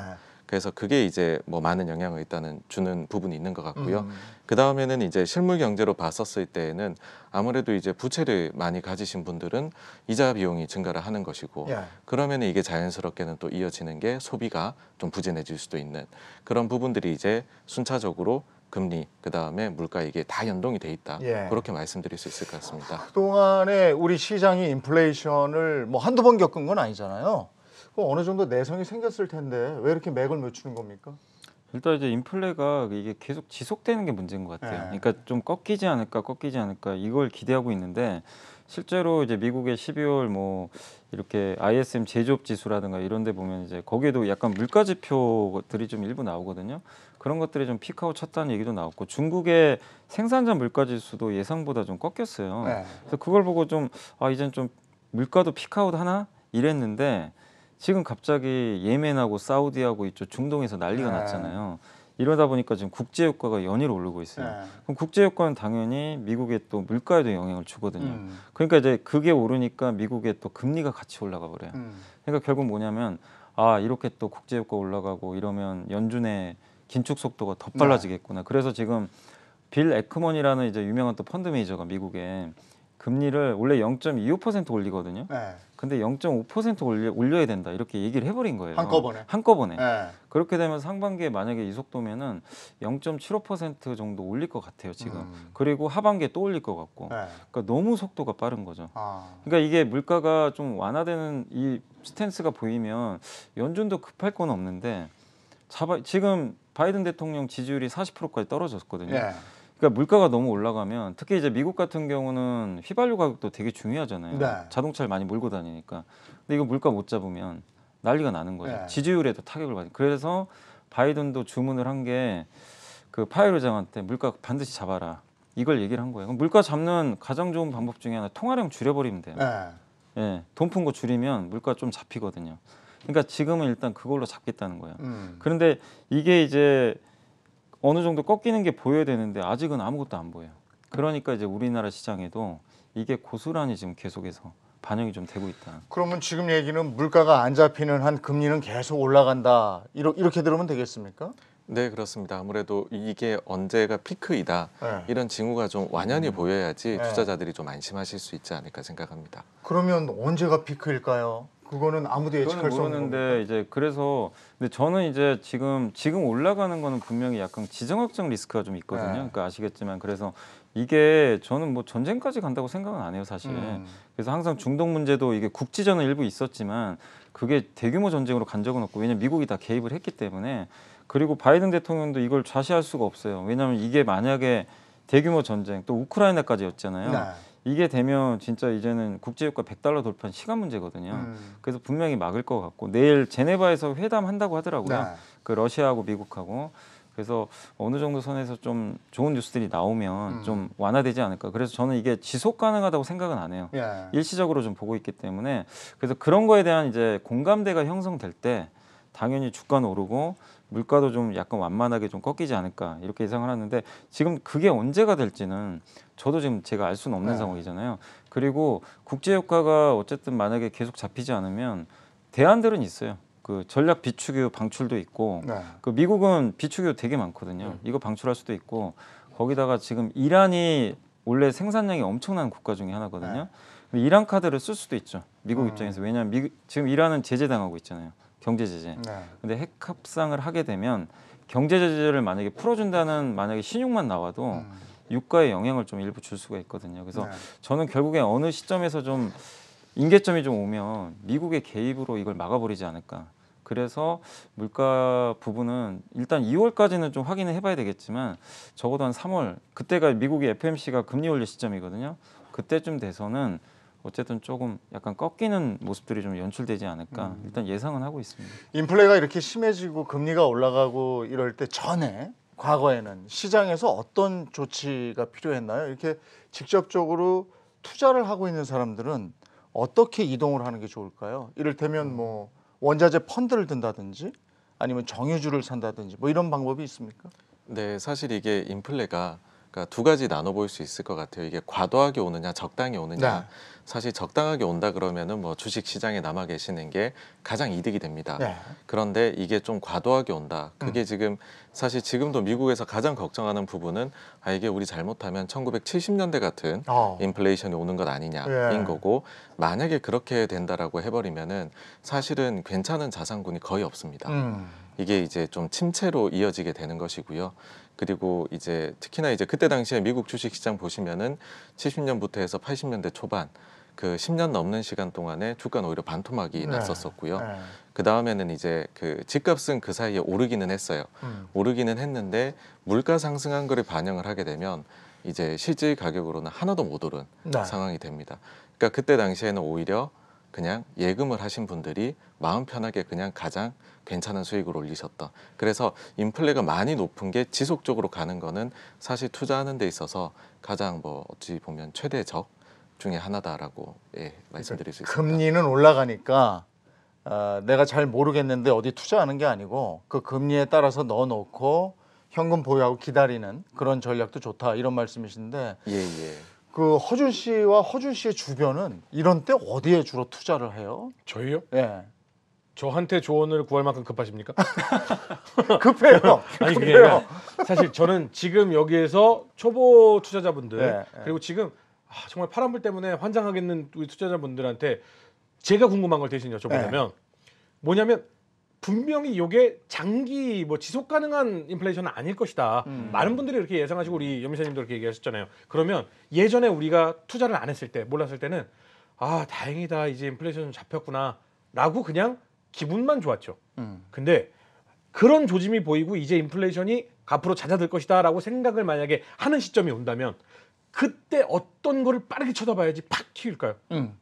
그래서 그게 이제 뭐 많은 영향을 일단은 주는 부분이 있는 것 같고요. 음. 그 다음에는 이제 실물 경제로 봤었을 때에는 아무래도 이제 부채를 많이 가지신 분들은 이자 비용이 증가를 하는 것이고 예. 그러면 이게 자연스럽게는 또 이어지는 게 소비가 좀 부진해질 수도 있는 그런 부분들이 이제 순차적으로 금리 그다음에 물가 이게 다 연동이 돼 있다 예. 그렇게 말씀드릴 수 있을 것 같습니다. 그동안에 우리 시장이 인플레이션을 뭐 한두 번 겪은 건 아니잖아요. 그럼 뭐 어느 정도 내성이 생겼을 텐데 왜 이렇게 맥을 못 추는 겁니까? 일단 이제 인플레가 이게 계속 지속되는 게 문제인 것 같아요. 네. 그러니까 좀 꺾이지 않을까, 꺾이지 않을까 이걸 기대하고 있는데 실제로 이제 미국의 12월 뭐 이렇게 ISM 제조업 지수라든가 이런데 보면 이제 거기에도 약간 물가 지표들이 좀 일부 나오거든요. 그런 것들이 좀 피크아웃 쳤다는 얘기도 나왔고 중국의 생산자 물가 지수도 예상보다 좀 꺾였어요. 네. 그래서 그걸 보고 좀 아 이젠 좀 물가도 피크아웃 하나 이랬는데 지금 갑자기 예멘하고 사우디하고 이쪽 중동에서 난리가 네. 났잖아요. 이러다 보니까 지금 국제 효과가 연일 오르고 있어요. 네. 그럼 국제 효과는 당연히 미국의 또 물가에도 영향을 주거든요. 음. 그러니까 이제 그게 오르니까 미국의 또 금리가 같이 올라가 버려요. 음. 그러니까 결국 뭐냐면 아 이렇게 또 국제 유가 올라가고 이러면 연준의 긴축 속도가 더 네. 빨라지겠구나. 네. 그래서 지금 빌 에크먼이라는 이제 유명한 또 펀드 매니저가 미국에 금리를 원래 0.25% 올리거든요. 네. 근데 0.5% 올려, 올려야 된다 이렇게 얘기를 해버린 거예요. 한꺼번에. 한꺼번에. 네. 그렇게 되면 상반기에 만약에 이 속도면은 0.75% 정도 올릴 것 같아요 지금. 음. 그리고 하반기에 또 올릴 것 같고. 네. 그러니까 너무 속도가 빠른 거죠. 아. 그러니까 이게 물가가 좀 완화되는 이 스탠스가 보이면 연준도 급할 건 없는데 잡아 지금 바이든 대통령 지지율이 40%까지 떨어졌거든요. 예. 그러니까 물가가 너무 올라가면 특히 이제 미국 같은 경우는 휘발유 가격도 되게 중요하잖아요. 네. 자동차를 많이 몰고 다니니까. 근데 이거 물가 못 잡으면 난리가 나는 거죠. 예. 지지율에도 타격을 받는. 그래서 바이든도 주문을 한 게 그 파일 의장한테 물가 반드시 잡아라. 이걸 얘기를 한 거예요. 물가 잡는 가장 좋은 방법 중에 하나 통화량 줄여버리면 돼요. 예. 예. 돈푼 거 줄이면 물가 좀 잡히거든요. 그러니까 지금은 일단 그걸로 잡겠다는 거야. 음. 그런데 이게 이제 어느 정도 꺾이는 게 보여야 되는데 아직은 아무것도 안 보여요. 그러니까 이제 우리나라 시장에도 이게 고스란히 지금 계속해서 반영이 좀 되고 있다. 그러면 지금 얘기는 물가가 안 잡히는 한 금리는 계속 올라간다. 이러, 이렇게 들으면 되겠습니까? 네 그렇습니다. 아무래도 이게 언제가 피크이다 네. 이런 징후가 좀 완연히 음. 보여야지 네. 투자자들이 좀 안심하실 수 있지 않을까 생각합니다. 그러면 언제가 피크일까요? 그거는 아무도 예측할 수 없는 모데 이제 그래서 근데 저는 이제 지금 지금 올라가는 거는 분명히 약간 지정학적 리스크가 좀 있거든요. 네. 그러니까 아시겠지만 그래서 이게 저는 뭐 전쟁까지 간다고 생각은 안 해요 사실. 음. 그래서 항상 중동 문제도 이게 국지전은 일부 있었지만 그게 대규모 전쟁으로 간 적은 없고 왜냐면 미국이 다 개입을 했기 때문에 그리고 바이든 대통령도 이걸 좌시할 수가 없어요. 왜냐하면 이게 만약에 대규모 전쟁 또 우크라이나까지였잖아요. 네. 이게 되면 진짜 이제는 국제유가 100달러 돌파는 시간 문제거든요. 음. 그래서 분명히 막을 것 같고 내일 제네바에서 회담한다고 하더라고요. 네. 그 러시아하고 미국하고 그래서 어느 정도 선에서 좀 좋은 뉴스들이 나오면 음. 좀 완화되지 않을까. 그래서 저는 이게 지속 가능하다고 생각은 안 해요. 예. 일시적으로 좀 보고 있기 때문에 그래서 그런 거에 대한 이제 공감대가 형성될 때 당연히 주가는 오르고 물가도 좀 약간 완만하게 좀 꺾이지 않을까 이렇게 예상을 하는데 지금 그게 언제가 될지는 저도 지금 제가 알 수는 없는 네. 상황이잖아요. 그리고 국제 효과가 어쨌든 만약에 계속 잡히지 않으면 대안들은 있어요. 그 전략 비축유 방출도 있고 네. 그 미국은 비축유 되게 많거든요. 음. 이거 방출할 수도 있고 거기다가 지금 이란이 원래 생산량이 엄청난 국가 중에 하나거든요. 네. 이란 카드를 쓸 수도 있죠. 미국 음. 입장에서 왜냐하면 미, 지금 이란은 제재당하고 있잖아요. 경제 제재. 네. 근데 핵 합상을 하게 되면 경제 제재를 만약에 풀어준다는 만약에 신용만 나와도 음. 유가에 영향을 좀 일부 줄 수가 있거든요. 그래서 네. 저는 결국에 어느 시점에서 좀인계점이좀 오면 미국의 개입으로 이걸 막아버리지 않을까. 그래서 물가 부분은 일단 2월까지는 좀 확인을 해봐야 되겠지만 적어도 한 3월 그때가 미국의 FMC가 금리 올릴 시점이거든요. 그때쯤 돼서는 어쨌든 조금 약간 꺾이는 모습들이 좀 연출되지 않을까 음. 일단 예상은 하고 있습니다. 인플레가 이렇게 심해지고 금리가 올라가고 이럴 때 전에 과거에는 시장에서 어떤 조치가 필요했나요? 이렇게 직접적으로 투자를 하고 있는 사람들은 어떻게 이동을 하는 게 좋을까요? 이를테면 음. 뭐 원자재 펀드를 든다든지 아니면 정유주를 산다든지 뭐 이런 방법이 있습니까? 네, 사실 이게 인플레가 그러니까 두 가지 나눠 볼수 있을 것 같아요. 이게 과도하게 오느냐, 적당히 오느냐. 네. 사실 적당하게 온다 그러면은 뭐 주식 시장에 남아 계시는 게 가장 이득이 됩니다. 네. 그런데 이게 좀 과도하게 온다. 그게 음. 지금 사실 지금도 미국에서 가장 걱정하는 부분은 아 이게 우리 잘못하면 1970년대 같은 어. 인플레이션이 오는 것 아니냐인 예. 거고 만약에 그렇게 된다라고 해버리면은 사실은 괜찮은 자산군이 거의 없습니다. 음. 이게 이제 좀 침체로 이어지게 되는 것이고요. 그리고 이제 특히나 이제 그때 당시에 미국 주식 시장 보시면은 70년부터 해서 80년대 초반 그 10년 넘는 시간 동안에 주가는 오히려 반토막이 네. 났었었고요. 네. 그 다음에는 이제 그 집값은 그 사이에 오르기는 했어요. 음. 오르기는 했는데 물가 상승한 거를 반영을 하게 되면 이제 실질 가격으로는 하나도 못 오른 네. 상황이 됩니다. 그러니까 그때 당시에는 오히려 그냥 예금을 하신 분들이 마음 편하게 그냥 가장 괜찮은 수익을 올리셨던 그래서 인플레가 많이 높은 게 지속적으로 가는 거는 사실 투자하는 데 있어서 가장 뭐 어찌 보면 최대적 중에 하나다라고 예, 그러니까 말씀드릴 수 있습니다. 금리는 올라가니까 어, 내가 잘 모르겠는데 어디 투자하는 게 아니고 그 금리에 따라서 넣어놓고 현금 보유하고 기다리는 그런 전략도 좋다 이런 말씀이신데 예, 예. 그 허준 씨와 허준 씨의 주변은 이런 때 어디에 주로 투자를 해요? 저희요? 예. 저한테 조언을 구할 만큼 급하십니까? 급해요. 아니 그게 아 사실 저는 지금 여기에서 초보 투자자분들 예, 예. 그리고 지금 아, 정말 파란불 때문에 환장하겠는 우리 투자자분들한테 제가 궁금한 걸 대신 여쭤보자면 네. 뭐냐면 분명히 이게 장기 뭐 지속 가능한 인플레이션은 아닐 것이다. 음. 많은 분들이 이렇게 예상하시고 우리 염미사님도 이렇게 얘기하셨잖아요. 그러면 예전에 우리가 투자를 안 했을 때 몰랐을 때는 아 다행이다 이제 인플레이션 잡혔구나라고 그냥 기분만 좋았죠. 음. 근데 그런 조짐이 보이고 이제 인플레이션이 앞으로 잦아들 것이다라고 생각을 만약에 하는 시점이 온다면 그때 어떤 거를 빠르게 쳐다봐야지 팍 튀길까요? 음.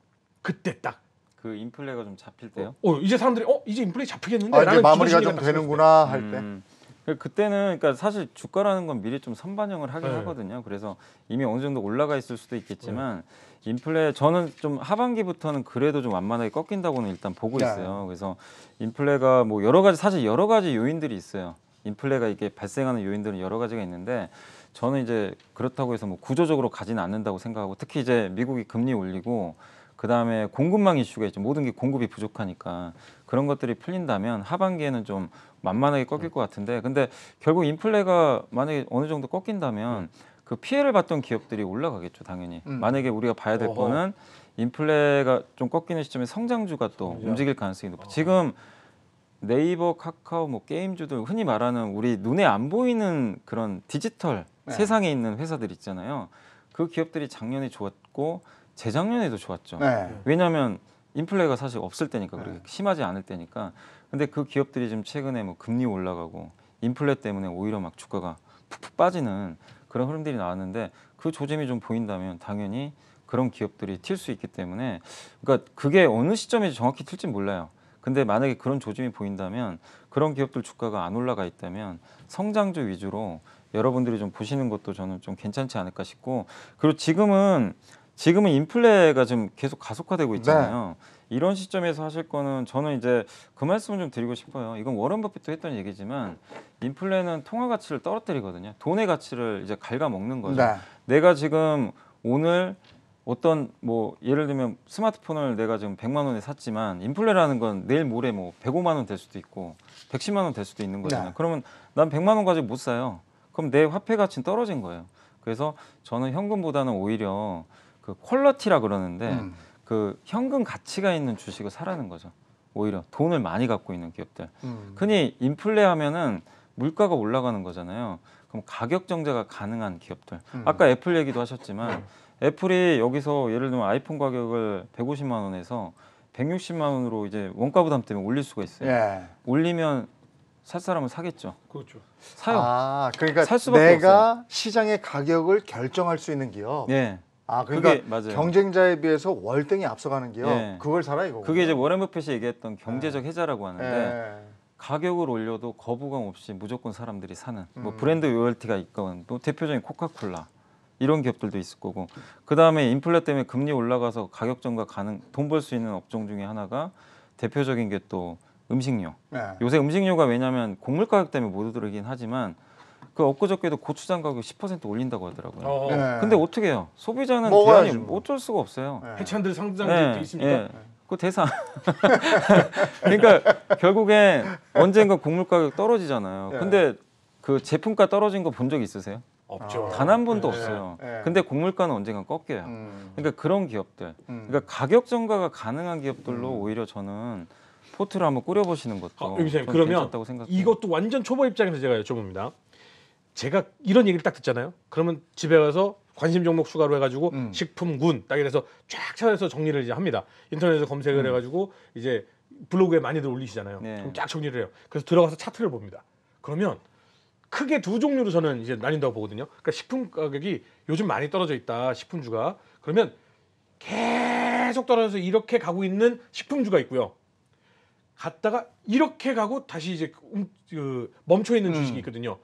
그때 딱. 그 인플레가 좀 잡힐 때요? 어, 어, 이제 사람들이 어 이제 인플레 잡히겠는데? 아, 이제 마무리가 좀 되는구나 할 때. 음. 그, 그때는 그러니까 사실 주가라는 건 미리 좀 선반영을 하긴 네. 하거든요. 그래서 이미 어느 정도 올라가 있을 수도 있겠지만 네. 인플레 저는 좀 하반기부터는 그래도 좀 완만하게 꺾인다고는 일단 보고 있어요. 그래서 인플레가 뭐 여러 가지 사실 여러 가지 요인들이 있어요. 인플레가 이게 발생하는 요인들은 여러 가지가 있는데 저는 이제 그렇다고 해서 뭐 구조적으로 가지는 않는다고 생각하고 특히 이제 미국이 금리 올리고 그다음에 공급망 이슈가 있죠. 모든 게 공급이 부족하니까 그런 것들이 풀린다면 하반기에는 좀 만만하게 꺾일 음. 것 같은데 근데 결국 인플레가 만약에 어느 정도 꺾인다면 음. 그 피해를 봤던 기업들이 올라가겠죠 당연히 음. 만약에 우리가 봐야 될 어허. 거는 인플레가 좀 꺾이는 시점에 성장주가 또그렇 움직일 가능성이 높아 어. 지금 네이버 카카오 뭐 게임주들 흔히 말하는 우리 눈에 안 보이는 그런 디지털 네. 세상에 있는 회사들 있잖아요. 그 기업들이 작년에 좋았고 재작년에도 좋았죠. 네. 왜냐하면 인플레가 사실 없을 때니까 네. 그렇게 심하지 않을 때니까. 근데 그 기업들이 지금 최근에 뭐 금리 올라가고 인플레 때문에 오히려 막 주가가 푹푹 빠지는 그런 흐름들이 나왔는데 그 조짐이 좀 보인다면 당연히 그런 기업들이 튈 수 있기 때문에 그러니까 그게 어느 시점에 정확히 튈지 몰라요. 근데 만약에 그런 조짐이 보인다면 그런 기업들 주가가 안 올라가 있다면 성장주 위주로 여러분들이 좀 보시는 것도 저는 좀 괜찮지 않을까 싶고 그리고 지금은 지금은 인플레가 지금 계속 가속화되고 네. 있잖아요. 네. 이런 시점에서 하실 거는 저는 이제 그 말씀을 좀 드리고 싶어요. 이건 워런 버핏도 했던 얘기지만 인플레는 통화 가치를 떨어뜨리거든요. 돈의 가치를 이제 갉아먹는 거죠. 네. 내가 지금 오늘 어떤 뭐 예를 들면 스마트폰을 내가 지금 100만 원에 샀지만 인플레라는 건 내일 모레 뭐 105만 원 될 수도 있고 110만 원 될 수도 있는 거잖아요. 네. 그러면 난 100만 원 가지고 못 사요. 그럼 내 화폐 가치는 떨어진 거예요. 그래서 저는 현금보다는 오히려 그 퀄러티라 그러는데 음. 그 현금 가치가 있는 주식을 사라는 거죠. 오히려 돈을 많이 갖고 있는 기업들. 음. 흔히 인플레 하면은 물가가 올라가는 거잖아요. 그럼 가격 정제가 가능한 기업들. 음. 아까 애플 얘기도 하셨지만 애플이 여기서 예를 들면 아이폰 가격을 150만 원에서 160만 원으로 이제 원가 부담 때문에 올릴 수가 있어요. 예. 올리면 살 사람은 사겠죠. 그렇죠. 사요. 아, 그러니까 살 수밖에 내가 없어요. 시장의 가격을 결정할 수 있는 기업. 네. 아, 그러니까 맞아요. 경쟁자에 비해서 월등히 앞서가는 기업. 네. 그걸 사라 이거. 그게 이제 워렌 버핏이 얘기했던 경제적 네. 해자라고 하는데 네. 가격을 올려도 거부감 없이 무조건 사람들이 사는 뭐 음. 뭐 브랜드 로열티가 있건 또 대표적인 코카콜라 이런 기업들도 있을 거고 그다음에 인플레 때문에 금리 올라가서 가격 전가 가능 돈 벌 수 있는 업종 중에 하나가 대표적인 게또 음식료. 네. 요새 음식료가 왜냐하면 곡물 가격 때문에 못 오르긴 하지만 그 엊그저께도 고추장 가격 10% 올린다고 하더라고요. 어. 네. 근데 어떻게 해요? 소비자는 어 대안이 뭐. 어쩔 수가 없어요. 네. 해찬들 상장도 네. 있습니까? 네. 예. 그 대상. 그러니까 결국엔 언젠가 곡물 가격 떨어지잖아요. 네. 근데 그 제품가 떨어진 거 본 적 있으세요? 없죠. 단 한 번도 네. 없어요. 네. 근데 곡물가는 언젠가 꺾여요. 음. 그러니까 그런 기업들. 음. 그러니까 가격 전가가 가능한 기업들로 음. 오히려 저는 포트를 한번 꾸려보시는 것도 아, 여기서 그러면 이것도 완전 초보 입장에서 제가 여쭤봅니다. 제가 이런 얘기를 딱 듣잖아요. 그러면 집에 가서 관심 종목 추가로 해가지고 음. 식품군 딱 이래서 쫙 찾아서 정리를 이제 합니다. 인터넷에서 검색을 음. 해가지고 이제 블로그에 많이들 올리시잖아요. 네. 그럼 쫙 정리를 해요. 그래서 들어가서 차트를 봅니다. 그러면 크게 두 종류로 저는 이제 나뉜다고 보거든요. 그러니까 식품 가격이 요즘 많이 떨어져 있다. 식품주가 그러면 계속 떨어져서 이렇게 가고 있는 식품주가 있고요. 갔다가 이렇게 가고 다시 이제 움- 그 멈춰 있는 음. 주식이 있거든요.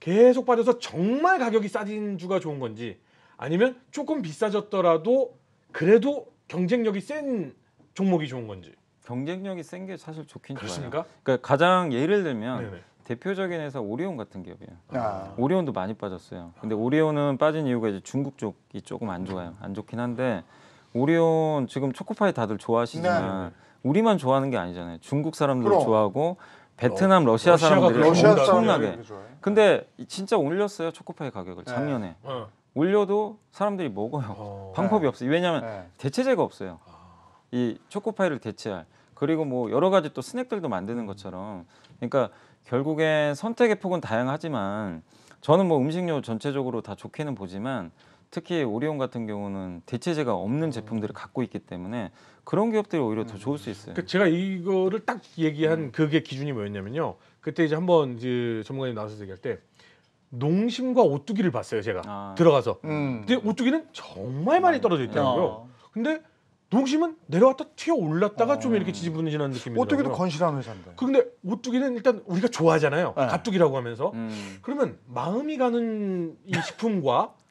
계속 빠져서 정말 가격이 싸진 주가 좋은 건지 아니면 조금 비싸졌더라도 그래도 경쟁력이 센 종목이 좋은 건지 경쟁력이 센 게 사실 좋긴 좋 그렇습니까? 그러니까 가장 예를 들면 네네. 대표적인 회사 오리온 같은 기업이에요. 아. 오리온도 많이 빠졌어요. 근데 오리온은 빠진 이유가 이제 중국 쪽이 조금 안 좋아요. 안 좋긴 한데 오리온 지금 초코파이 다들 좋아하시지만 네. 우리만 좋아하는 게 아니잖아요. 중국 사람들도 그럼. 좋아하고 베트남, 어, 러시아 사람들이 러시아 엄청나게. 근데 진짜 올렸어요 초코파이 가격을 네. 작년에. 네. 올려도 사람들이 먹어요. 어, 방법이 네. 없어요. 왜냐하면 네. 대체제가 없어요. 아. 이 초코파이를 대체할. 그리고 뭐 여러 가지 또 스낵들도 만드는 것처럼. 그러니까 결국에 선택의 폭은 다양하지만 저는 뭐 음식료 전체적으로 다 좋게는 보지만 특히 오리온 같은 경우는 대체제가 없는 음. 제품들을 갖고 있기 때문에 그런 기업들이 오히려 더 음. 좋을 수 있어요. 그 제가 이거를 딱 얘기한 음. 그게 기준이 뭐였냐면요. 그때 이제 한번 이제 전문가님 나와서 얘기할 때 농심과 오뚜기를 봤어요 제가 아. 들어가서 음. 근데 오뚜기는 정말 많이 떨어져 있더라고요 어. 근데 농심은 내려왔다 튀어 올랐다가 아. 좀 어. 이렇게 지지부진한 느낌이 오뚜기도 건실한 회사인데 근데 오뚜기는 일단 우리가 좋아하잖아요 네. 가뚜기라고 하면서 음. 그러면 마음이 가는 이 식품과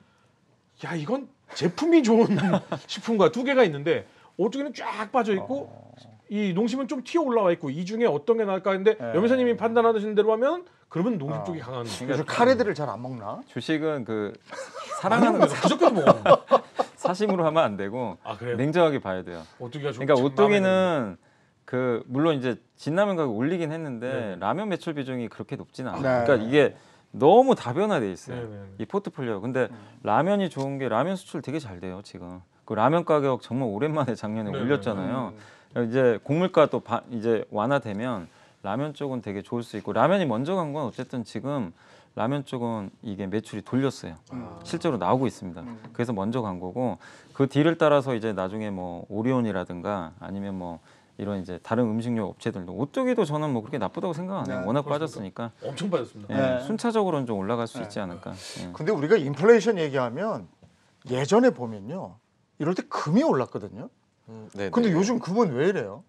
야 이건 제품이 좋은 식품과 두 개가 있는데 오뚜기는 쫙 빠져 있고 어... 이 농심은 좀 튀어 올라와 있고 이 중에 어떤 게 나을까 하는데 네. 염사님이 판단하시는 대로 하면 그러면 농심 아. 쪽이 강한 그러니까 거예요. 카레들을 잘 안 먹나? 주식은 그 사랑하는 거 무조건 아, 먹어. 사심으로 하면 안 되고 아, 냉정하게 봐야 돼요. 오뚜기가 그러니까 오뚜기는 그 물론 이제 진라면 가격 올리긴 했는데 네. 라면 매출 비중이 그렇게 높지는 않아요. 네. 그러니까 이게 너무 다변화돼 있어요. 네네네. 네, 네. 이 포트폴리오. 근데 음. 라면이 좋은 게 라면 수출 되게 잘 돼요 지금. 그 라면 가격 정말 오랜만에 작년에 네, 네 올렸잖아요. 네네네. 이제 곡물가 또 이제 완화되면 라면 쪽은 되게 좋을 수 있고 라면이 먼저 간 건 어쨌든 지금 라면 쪽은 이게 매출이 돌렸어요. 아. 실제로 나오고 있습니다. 음. 그래서 먼저 간 거고 그 뒤를 따라서 이제 나중에 뭐 오리온이라든가 아니면 뭐 이런 이제 다른 음식료 업체들도 오뚜기도 저는 뭐 그렇게 나쁘다고 생각 안 해요. 네, 워낙 빠졌으니까 엄청 빠졌습니다. 예, 네. 순차적으로는 좀 올라갈 수 네. 있지 않을까. 예. 근데 우리가 인플레이션 얘기하면 예전에 보면요, 이럴 때 금이 올랐거든요. 음, 네, 근데 네, 네. 요즘 금은 왜 이래요?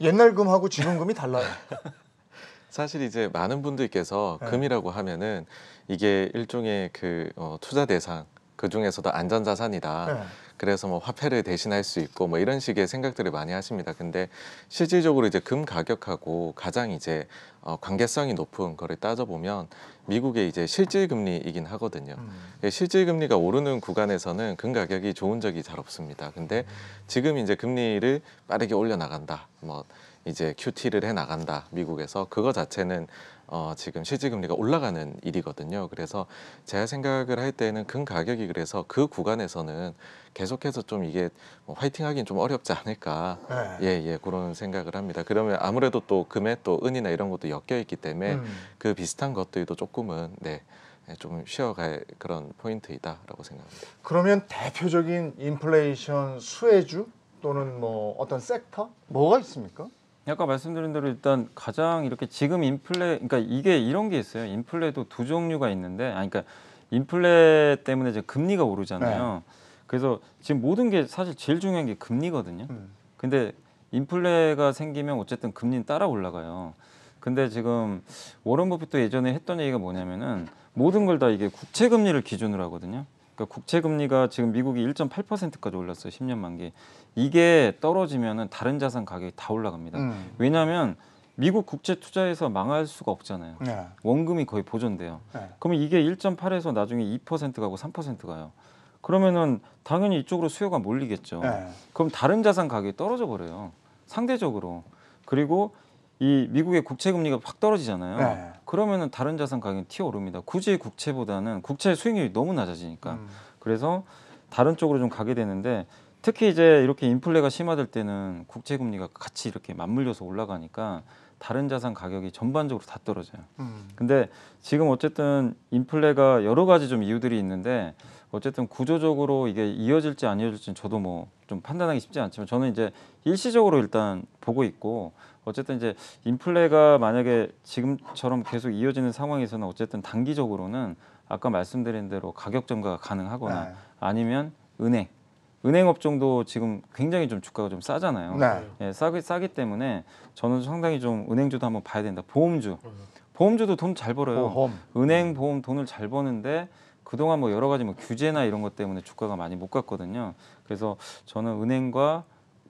옛날 금하고 지금 금이 달라요. 사실 이제 많은 분들께서 금이라고 하면은 이게 일종의 그 어, 투자 대상 그 중에서도 안전자산이다. 네. 그래서 뭐 화폐를 대신할 수 있고 뭐 이런 식의 생각들을 많이 하십니다. 근데 실질적으로 이제 금 가격하고 가장 이제 어 관계성이 높은 거를 따져보면 미국의 이제 실질금리이긴 하거든요. 음. 실질금리가 오르는 구간에서는 금 가격이 좋은 적이 잘 없습니다. 근데 지금 이제 금리를 빠르게 올려나간다. 뭐 이제 QT를 해 나간다. 미국에서 그거 자체는 어, 지금 실질금리가 올라가는 일이거든요. 그래서 제가 생각을 할 때는 금 가격이 그래서 그 구간에서는 계속해서 좀 이게 뭐 화이팅하기는 좀 어렵지 않을까 예예 네. 예, 예, 그런 생각을 합니다. 그러면 아무래도 또 금에 또 은이나 이런 것도 엮여 있기 때문에 음. 그 비슷한 것들도 조금은 네. 예, 좀 쉬어갈 그런 포인트이다라고 생각합니다. 그러면 대표적인 인플레이션 수혜주 또는 뭐 어떤 섹터 뭐가 있습니까? 아까 말씀드린 대로 일단 가장 이렇게 지금 인플레 그러니까 이게 이런 게 있어요. 인플레도 두 종류가 있는데 아 그러니까 인플레 때문에 이제 금리가 오르잖아요. 네. 그래서 지금 모든 게 사실 제일 중요한 게 금리거든요. 음. 근데 인플레가 생기면 어쨌든 금리는 따라 올라가요. 근데 지금 워런 버핏도 예전에 했던 얘기가 뭐냐면은 모든 걸 다 이게 국채 금리를 기준으로 하거든요. 그러니까 국채 금리가 지금 미국이 1.8%까지 올랐어요. 10년 만기. 이게 떨어지면은 다른 자산 가격이 다 올라갑니다. 음. 왜냐하면 미국 국채 투자에서 망할 수가 없잖아요. 네. 원금이 거의 보존돼요. 네. 그러면 이게 1.8에서 나중에 2% 가고 3% 가요. 그러면은 당연히 이쪽으로 수요가 몰리겠죠. 네. 그럼 다른 자산 가격이 떨어져 버려요. 상대적으로. 그리고 이 미국의 국채 금리가 확 떨어지잖아요. 네. 그러면은 다른 자산 가격이 튀어 오릅니다. 굳이 국채보다는 국채 수익률이 너무 낮아지니까 음. 그래서 다른 쪽으로 좀 가게 되는데 특히 이제 이렇게 인플레가 심화될 때는 국채 금리가 같이 이렇게 맞물려서 올라가니까 다른 자산 가격이 전반적으로 다 떨어져요. 음. 근데 지금 어쨌든 인플레가 여러 가지 좀 이유들이 있는데 어쨌든 구조적으로 이게 이어질지 안 이어질지는 저도 뭐 좀 판단하기 쉽지 않지만 저는 이제 일시적으로 일단 보고 있고 어쨌든 이제 인플레가 만약에 지금처럼 계속 이어지는 상황에서는 어쨌든 단기적으로는 아까 말씀드린 대로 가격 증가가 가능하거나 네. 아니면 은행 은행업 종도 지금 굉장히 좀 주가가 좀 싸잖아요. 네. 예, 싸기 싸기 때문에 저는 상당히 좀 은행주도 한번 봐야 된다. 보험주 보험주도 돈 잘 벌어요. 보험. 은행 보험 돈을 잘 버는데 그동안 뭐 여러 가지 뭐 규제나 이런 것 때문에 주가가 많이 못 갔거든요. 그래서 저는 은행과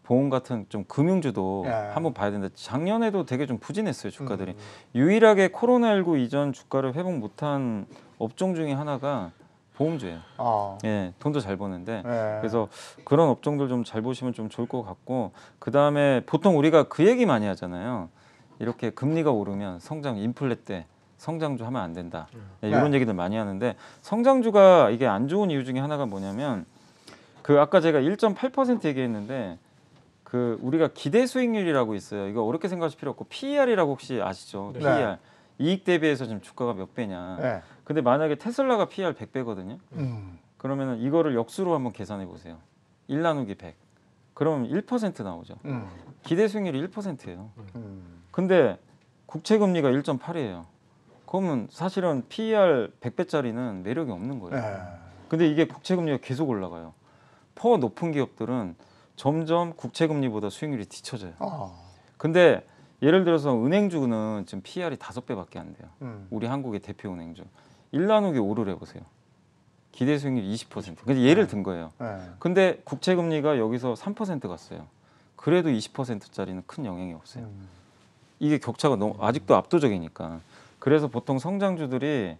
보험 같은 좀 금융주도 예. 한번 봐야 된다. 작년에도 되게 좀 부진했어요 주가들이. 음. 유일하게 코로나19 이전 주가를 회복 못한 업종 중에 하나가 보험주예요. 어. 예, 돈도 잘 버는데 예. 그래서 그런 업종들 좀 잘 보시면 좀 좋을 것 같고 그 다음에 보통 우리가 그 얘기 많이 하잖아요. 이렇게 금리가 오르면 성장 인플레 때 성장주 하면 안 된다. 음. 예, 이런 네. 얘기들 많이 하는데 성장주가 이게 안 좋은 이유 중에 하나가 뭐냐면 그 아까 제가 1.8% 얘기했는데 그 우리가 기대 수익률이라고 있어요. 이거 어렵게 생각하실 필요 없고 PER이라고 혹시 아시죠? 네. PER. 이익 대비해서 지금 주가가 몇 배냐. 네. 근데 만약에 테슬라가 PER 100배거든요. 음. 그러면 이거를 역수로 한번 계산해 보세요. 1 나누기 100. 그럼 1% 나오죠. 음. 기대 수익률이 1%예요. 음. 근데 국채 금리가 1.8이에요. 그러면 사실은 PER 100배짜리는 매력이 없는 거예요. 네. 근데 이게 국채 금리가 계속 올라가요. 퍼 높은 기업들은 점점 국채 금리보다 수익률이 뒤쳐져요. 아. 근데 예를 들어서 은행주는 지금 PR이 다섯 배밖에 안 돼요. 음. 우리 한국의 대표 은행주. 일 나누기 오를 해보세요. 기대 수익률 20%. 근데 예를 네. 든 거예요. 네. 근데 국채 금리가 여기서 3% 갔어요. 그래도 20%짜리는 큰 영향이 없어요. 음. 이게 격차가 너무 아직도 압도적이니까. 그래서 보통 성장주들이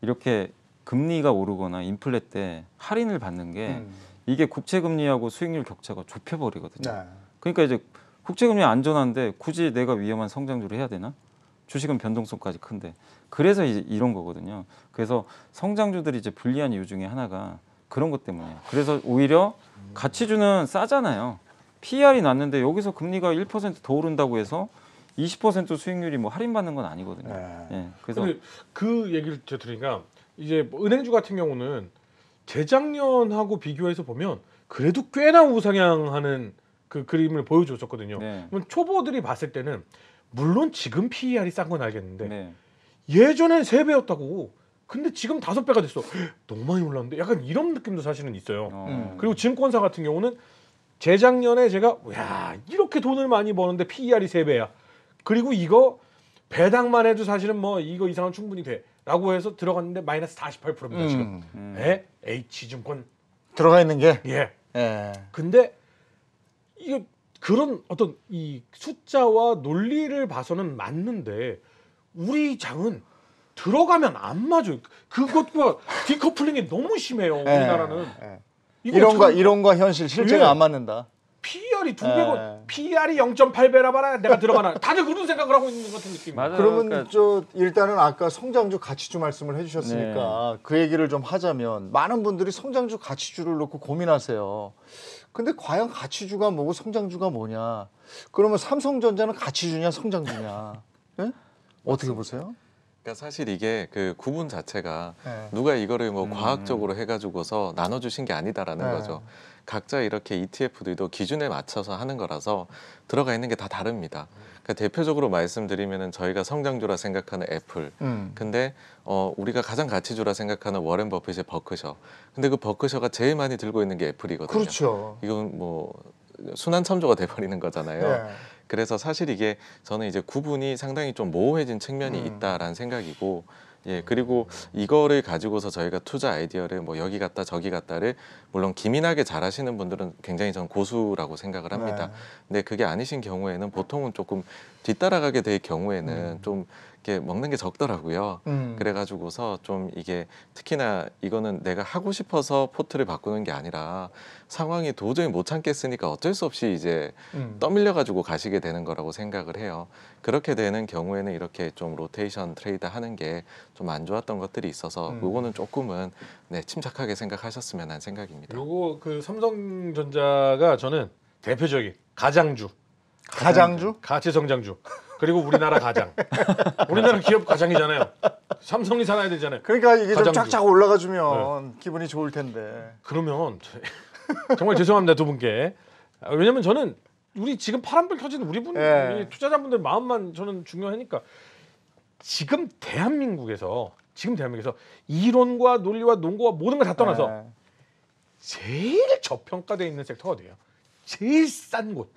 이렇게 금리가 오르거나 인플레 때 할인을 받는 게 음. 이게 국채금리하고 수익률 격차가 좁혀버리거든요. 네. 그러니까 이제 국채금리 안전한데 굳이 내가 위험한 성장주를 해야 되나? 주식은 변동성까지 큰데 그래서 이제 이런 거거든요. 그래서 성장주들이 이제 불리한 이유 중에 하나가 그런 것때문에 그래서 오히려 가치주는 싸잖아요. PR이 났는데 여기서 금리가 1%더 오른다고 해서 20% 수익률이 뭐 할인받는 건 아니거든요. 네. 예, 그래서 그 얘기를 들으니까 이제 뭐 은행주 같은 경우는 재작년하고 비교해서 보면 그래도 꽤나 우상향하는 그 그림을 보여줬었거든요. 네. 초보들이 봤을 때는 물론 지금 PER이 싼 건 알겠는데 네. 예전엔 세 배였다고 근데 지금 다섯 배가 됐어. 너무 많이 올랐는데 약간 이런 느낌도 사실은 있어요. 어. 음. 그리고 증권사 같은 경우는 재작년에 제가 야 이렇게 돈을 많이 버는데 PER이 세 배야. 그리고 이거 배당만 해도 사실은 뭐 이거 이상은 충분히 돼. 라고 해서 들어갔는데 마이너스 48%입니다 지금. 음, 음. 예? H증권 들어가 있는 게. 예. 예. 근데 이게 그런 어떤 이 숫자와 논리를 봐서는 맞는데 우리 장은 들어가면 안 맞아요. 그것과 디커플링이 너무 심해요. 예. 우리나라는. 예. 이런과 이런과 현실 실제가 예. 안 맞는다. PER이 두 배고 네. PER이 0.8배라 봐라 내가 들어가나 다들 그런 생각을 하고 있는 것 같은 느낌. 맞아요. 그러면 그러니까... 저 일단은 아까 성장주 가치주 말씀을 해주셨으니까 네. 그 얘기를 좀 하자면 많은 분들이 성장주 가치주를 놓고 고민하세요. 근데 과연 가치주가 뭐고 성장주가 뭐냐? 그러면 삼성전자는 가치주냐 성장주냐? 네? 어떻게 보세요? 그러니까 사실 이게 그 구분 자체가 네. 누가 이거를 뭐 음. 과학적으로 해가지고서 나눠주신 게 아니다라는 네. 거죠. 각자 이렇게 ETF들도 기준에 맞춰서 하는 거라서 들어가 있는 게 다 다릅니다. 그러니까 대표적으로 말씀드리면은 저희가 성장주라 생각하는 애플, 음. 근데 어, 우리가 가장 가치주라 생각하는 워렌 버핏의 버크셔. 근데 그 버크셔가 제일 많이 들고 있는 게 애플이거든요. 그렇죠. 이건 뭐 순환 참조가 돼버리는 거잖아요. 네. 그래서 사실 이게 저는 이제 구분이 상당히 좀 모호해진 측면이 음. 있다라는 생각이고. 예, 그리고 이거를 가지고서 저희가 투자 아이디어를 뭐 여기 갔다 저기 갔다를 물론 기민하게 잘 하시는 분들은 굉장히 전 고수라고 생각을 합니다. 네. 근데 그게 아니신 경우에는 보통은 조금 뒤따라가게 될 경우에는 음. 좀 이렇게 먹는 게 적더라고요. 음. 그래가지고서 좀 이게 특히나 이거는 내가 하고 싶어서 포트를 바꾸는 게 아니라 상황이 도저히 못 참겠으니까 어쩔 수 없이 이제 음. 떠밀려가지고 가시게 되는 거라고 생각을 해요. 그렇게 되는 경우에는 이렇게 좀 로테이션 트레이드 하는 게 좀 안 좋았던 것들이 있어서 음. 요거는 조금은 네, 침착하게 생각하셨으면 하는 생각입니다. 요거 그 삼성전자가 저는 대표적인 가장주. 가장주? 가치성장주. 그리고 우리나라 가장. 우리나라 기업 가장이잖아요. 삼성이 살아야 되잖아요. 그러니까 이게 좀 쫙쫙 올라가 주면 네. 기분이 좋을 텐데. 그러면 정말 죄송합니다 두 분께. 왜냐면 저는 우리 지금 파란불 켜진 우리 분 네. 투자자분들 마음만 저는 중요하니까 지금 대한민국에서 지금 대한민국에서 이론과 논리와 농구와 모든 걸 다 떠나서 네. 제일 저평가돼 있는 섹터가 돼요. 제일 싼 곳.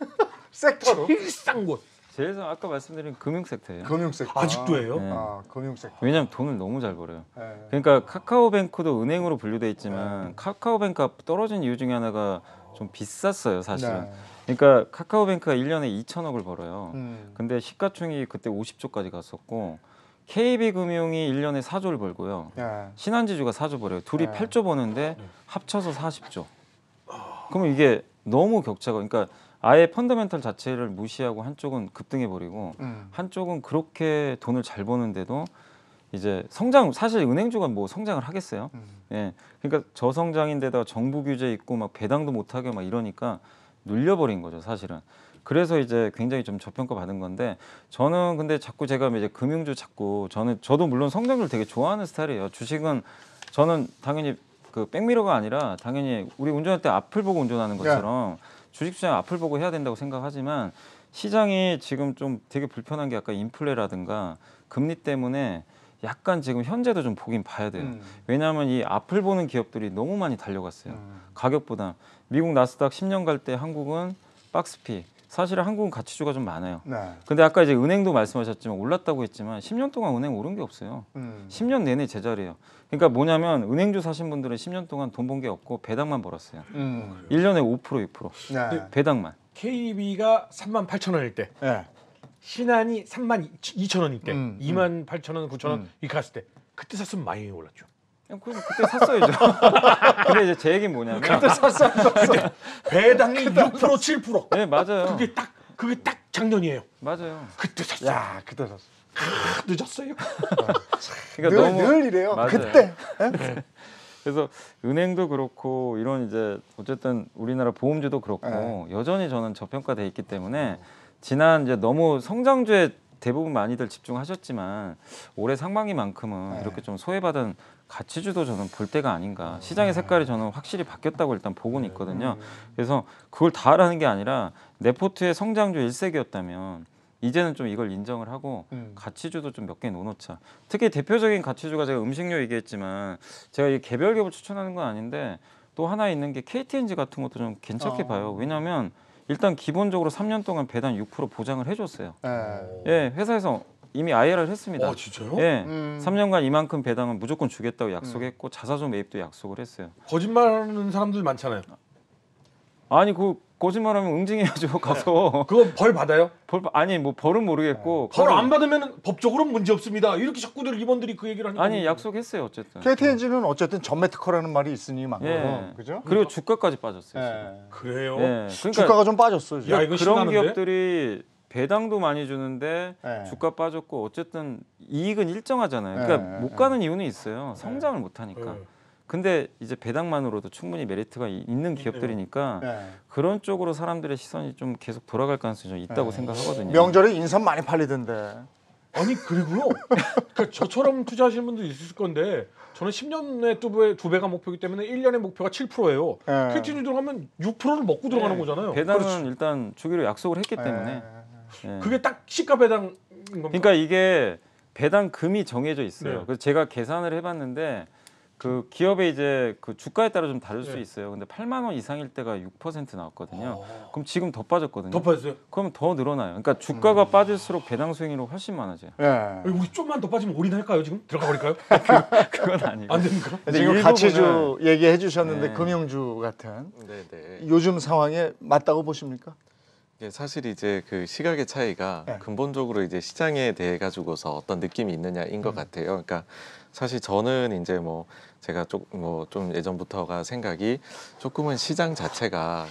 섹터로 제일 싼 곳. 제일선 아까 말씀드린 금융 섹터예요. 금융 섹터. 아, 아직도 해요? 네. 아, 금융 섹터. 왜냐면 하 돈을 너무 잘 벌어요. 네. 그러니까 카카오뱅크도 은행으로 분류돼 있지만 네. 카카오뱅크가 떨어진 이유 중에 하나가 좀 비쌌어요, 사실은. 네. 그러니까 카카오뱅크가 1년에 2천억을 벌어요. 음. 근데 시가총액이 그때 50조까지 갔었고 KB금융이 1년에 4조를 벌고요. 네. 신한지주가 4조 벌어요. 둘이 8조 버는데 합쳐서 40조. 그러면 이게 너무 격차가 그러니까 아예 펀더멘털 자체를 무시하고 한쪽은 급등해 버리고 음. 한쪽은 그렇게 돈을 잘 버는데도 이제 성장 사실 은행주가 뭐 성장을 하겠어요. 음. 예. 그러니까 저성장인데다가 정부 규제 있고 막 배당도 못 하게 막 이러니까 눌려버린 거죠, 사실은. 그래서 이제 굉장히 좀 저평가 받은 건데 저는 근데 자꾸 제가 이제 금융주 자꾸 저는 저도 물론 성장률 되게 좋아하는 스타일이에요. 주식은 저는 당연히 그 백미러가 아니라 당연히 우리 운전할 때 앞을 보고 운전하는 것처럼 네. 주식시장 앞을 보고 해야 된다고 생각하지만 시장이 지금 좀 되게 불편한 게 아까 인플레라든가 금리 때문에 약간 지금 현재도 좀 보긴 봐야 돼요. 음. 왜냐하면 이 앞을 보는 기업들이 너무 많이 달려갔어요. 음. 가격보다 미국 나스닥 10년 갈 때 한국은 박스피 사실 한국은 가치주가 좀 많아요. 네. 근데 아까 이제 은행도 말씀하셨지만 올랐다고 했지만 10년 동안 은행 오른 게 없어요. 음. 10년 내내 제자리예요. 그러니까 뭐냐면 은행주 사신 분들은 10년 동안 돈 번 게 없고 배당만 벌었어요. 음. 1년에 5% 6% 네. 그 배당만. KB가 3만 8천 원일 때 네. 신한이 3만 2천 원일 때 음, 2만 음. 8천 원 9천 원 음. 이렇게 갔을 때 그때 샀으면 많이 올랐죠. 그럼 그때 샀어야죠. 근데 이제 제 얘기는 뭐냐면 그때 샀어요. 그때 배당이 6% 7%. 네 맞아요. 그게 딱 그게 딱 작년이에요. 맞아요. 그때 샀어요. 야 그때 샀어. 늦었어요. 그러니까 늘, 너무 늘 이래요. 맞아요. 그때. 네. 그래서 은행도 그렇고 이런 이제 어쨌든 우리나라 보험주도 그렇고 네. 여전히 저는 저평가돼 있기 때문에 지난 이제 너무 성장주에 대부분 많이들 집중하셨지만 올해 상반기만큼은 네. 이렇게 좀 소외받은 가치주도 저는 볼 때가 아닌가 아. 시장의 색깔이 저는 확실히 바뀌었다고 일단 보고는 네. 있거든요 그래서 그걸 다 하라는 게 아니라 네포트의 성장주 일색이었다면 이제는 좀 이걸 인정을 하고 음. 가치주도 좀 몇개넣놓자 특히 대표적인 가치주가 제가 음식료 얘기했지만 제가 이 개별 기업을 추천하는 건 아닌데 또 하나 있는 게 KTNG 같은 것도 좀 괜찮게 어. 봐요 왜냐하면 일단 기본적으로 3년 동안 배당 6% 보장을 해줬어요. 네. 예, 회사에서 이미 아예를 했습니다. 아, 진짜요? 예. 음. 3년간 이만큼 배당은 무조건 주겠다고 약속했고 음. 자사주 매입도 약속을 했어요. 거짓말하는 사람들 많잖아요. 아니 그 거짓말하면 응징해야죠 네. 가서. 그거 벌 받아요? 벌 아니 뭐 벌은 모르겠고. 어. 벌안 받으면 법적으로 문제 없습니다. 이렇게 자꾸들 이번들이 그 얘기를 하니까. 아니 약속했어요 어쨌든. KTNG는 어쨌든 전매 특허라는 말이 있으니 만큼 예. 그죠? 그리고 주가까지 빠졌어요. 예. 그래요? 예. 그러니까 주가가 좀 빠졌어요. 야, 그런 기업들이 배당도 많이 주는데 네. 주가 빠졌고 어쨌든 이익은 일정하잖아요. 그러니까 네, 네, 못 네. 가는 이유는 있어요. 성장을 못 하니까. 근데 이제 배당만으로도 충분히 메리트가 있는 기업들이니까 그런 쪽으로 사람들의 시선이 좀 계속 돌아갈 가능성이 좀 있다고 생각하거든요. 명절에 인삼 많이 팔리던데. 아니 그리고요. 그러니까 저처럼 투자하시는 분도 있을 건데 저는 10년에 두, 배, 가 목표이기 때문에 1년에 목표가 7%예요. 네. KT 들어가면 6%를 먹고 들어가는 네. 거잖아요. 배당은 그렇죠. 일단 주기로 약속을 했기 때문에. 에. 예. 그게 딱 시가 배당. 그러니까 이게 배당 금이 정해져 있어요. 네. 그래서 제가 계산을 해봤는데 그 기업의 이제 그 주가에 따라 좀 다를 네. 수 있어요. 근데 8만 원 이상일 때가 6% 나왔거든요. 오. 어. 그럼 지금 더 빠졌거든요. 더 빠졌어요? 그럼 더 늘어나요. 그러니까 주가가 음. 빠질수록 배당 수익률이 훨씬 많아져요. 예. 우리 좀만 더 빠지면 올인할까요? 지금 들어가 버릴까요? 그, 건 아니고. 안 됩니까? 지금 가치주 얘기해 주셨는데 네. 금융주 같은 네, 네. 요즘 상황에 맞다고 보십니까? 사실 이제 그 시각의 차이가 네. 근본적으로 이제 시장에 대해 가지고서 어떤 느낌이 있느냐인 것 음. 같아요. 그러니까 사실 저는 이제 뭐 제가 좀 뭐 좀 예전부터가 생각이 조금은 시장 자체가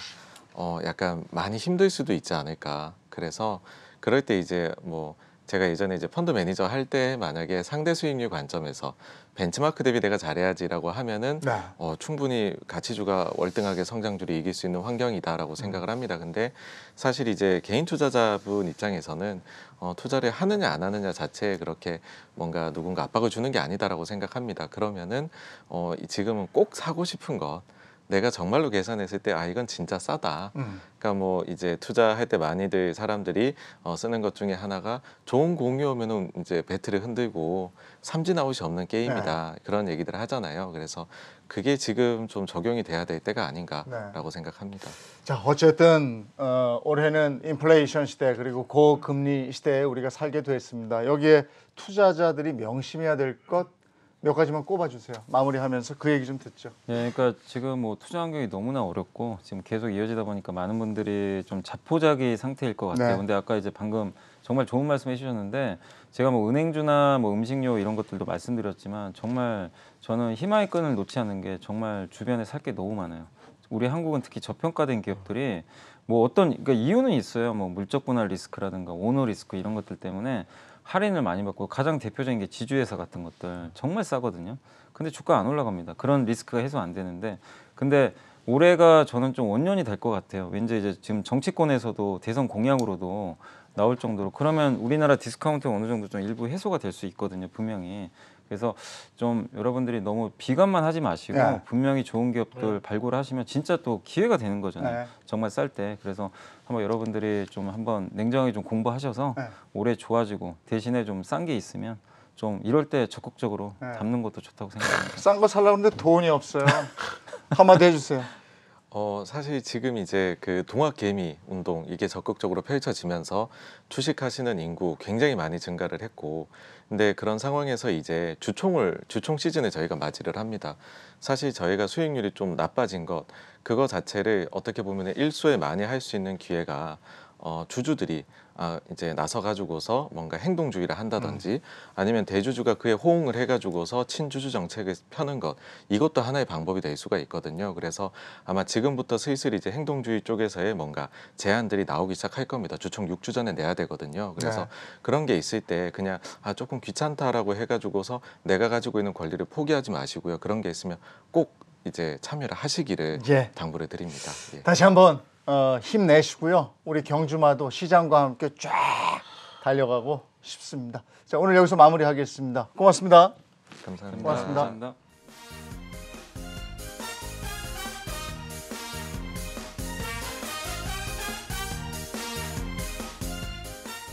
어 약간 많이 힘들 수도 있지 않을까. 그래서 그럴 때 이제 뭐 제가 예전에 이제 펀드 매니저 할 때 만약에 상대 수익률 관점에서 벤치마크 대비 내가 잘해야지라고 하면은 네. 어, 충분히 가치주가 월등하게 성장주를 이길 수 있는 환경이다라고 음. 생각을 합니다. 근데 사실 이제 개인 투자자분 입장에서는 어, 투자를 하느냐 안 하느냐 자체에 그렇게 뭔가 누군가 압박을 주는 게 아니다라고 생각합니다. 그러면은 어, 지금은 꼭 사고 싶은 것 내가 정말로 계산했을 때 아 이건 진짜 싸다. 음. 그러니까 뭐 이제 투자할 때 많이들 사람들이 어, 쓰는 것 중에 하나가 좋은 공이 오면은 이제 배틀를 흔들고 삼진 아웃이 없는 게임이다 네. 그런 얘기들을 하잖아요. 그래서 그게 지금 좀 적용이 돼야 될 때가 아닌가라고 네. 생각합니다. 자 어쨌든 어, 올해는 인플레이션 시대 그리고 고금리 시대에 우리가 살게 됐습니다. 여기에 투자자들이 명심해야 될 것. 몇 가지만 꼽아주세요. 마무리하면서 그 얘기 좀 듣죠. 예, 그러니까 지금 뭐 투자 환경이 너무나 어렵고 지금 계속 이어지다 보니까 많은 분들이 좀 자포자기 상태일 것 같아요. 네. 근데 아까 이제 방금 정말 좋은 말씀 해주셨는데 제가 뭐 은행주나 뭐 음식료 이런 것들도 말씀드렸지만 정말 저는 희망의 끈을 놓지 않는 게 정말 주변에 살 게 너무 많아요. 우리 한국은 특히 저평가된 기업들이 뭐 어떤 그러니까 이유는 있어요. 뭐 물적 분할 리스크라든가 오너 리스크 이런 것들 때문에 할인을 많이 받고 가장 대표적인 게 지주회사 같은 것들 정말 싸거든요. 근데 주가 안 올라갑니다. 그런 리스크가 해소 안 되는데 근데 올해가 저는 좀 원년이 될 것 같아요. 왠지 이제 지금 정치권에서도 대선 공약으로도 나올 정도로 그러면 우리나라 디스카운트 어느 정도 좀 일부 해소가 될 수 있거든요. 분명히 그래서 좀 여러분들이 너무 비관만 하지 마시고 네. 분명히 좋은 기업들 네. 발굴하시면 진짜 또 기회가 되는 거잖아요. 네. 정말 쌀 때. 그래서 한번 여러분들이 좀 한번 냉정하게 좀 공부하셔서 네. 올해 좋아지고 대신에 좀 싼 게 있으면 좀 이럴 때 적극적으로 담는 네. 것도 좋다고 생각합니다. 싼거 살라는데 돈이 없어요. 한마디 해주세요. 어, 사실 지금 이제 그 동학개미 운동 이게 적극적으로 펼쳐지면서 주식하시는 인구 굉장히 많이 증가를 했고 근데 그런 상황에서 이제 주총을 주총 시즌에 저희가 맞이를 합니다. 사실 저희가 수익률이 좀 나빠진 것 그거 자체를 어떻게 보면 일수에 많이 할 수 있는 기회가 어, 주주들이 아, 이제 나서 가지고서 뭔가 행동주의를 한다든지 음. 아니면 대주주가 그에 호응을 해 가지고서 친주주 정책을 펴는 것 이것도 하나의 방법이 될 수가 있거든요. 그래서 아마 지금부터 슬슬 이제 행동주의 쪽에서의 뭔가 제안들이 나오기 시작할 겁니다. 주총 6주 전에 내야 되거든요. 그래서 네. 그런 게 있을 때 그냥 아 조금 귀찮다라고 해 가지고서 내가 가지고 있는 권리를 포기하지 마시고요. 그런 게 있으면 꼭 이제 참여를 하시기를 예. 당부를 드립니다. 예. 다시 한번 어, 힘내시고요. 우리 경주마도 시장과 함께 쫙 달려가고 싶습니다. 자, 오늘 여기서 마무리하겠습니다. 고맙습니다. 감사합니다. 고맙습니다. 감사합니다.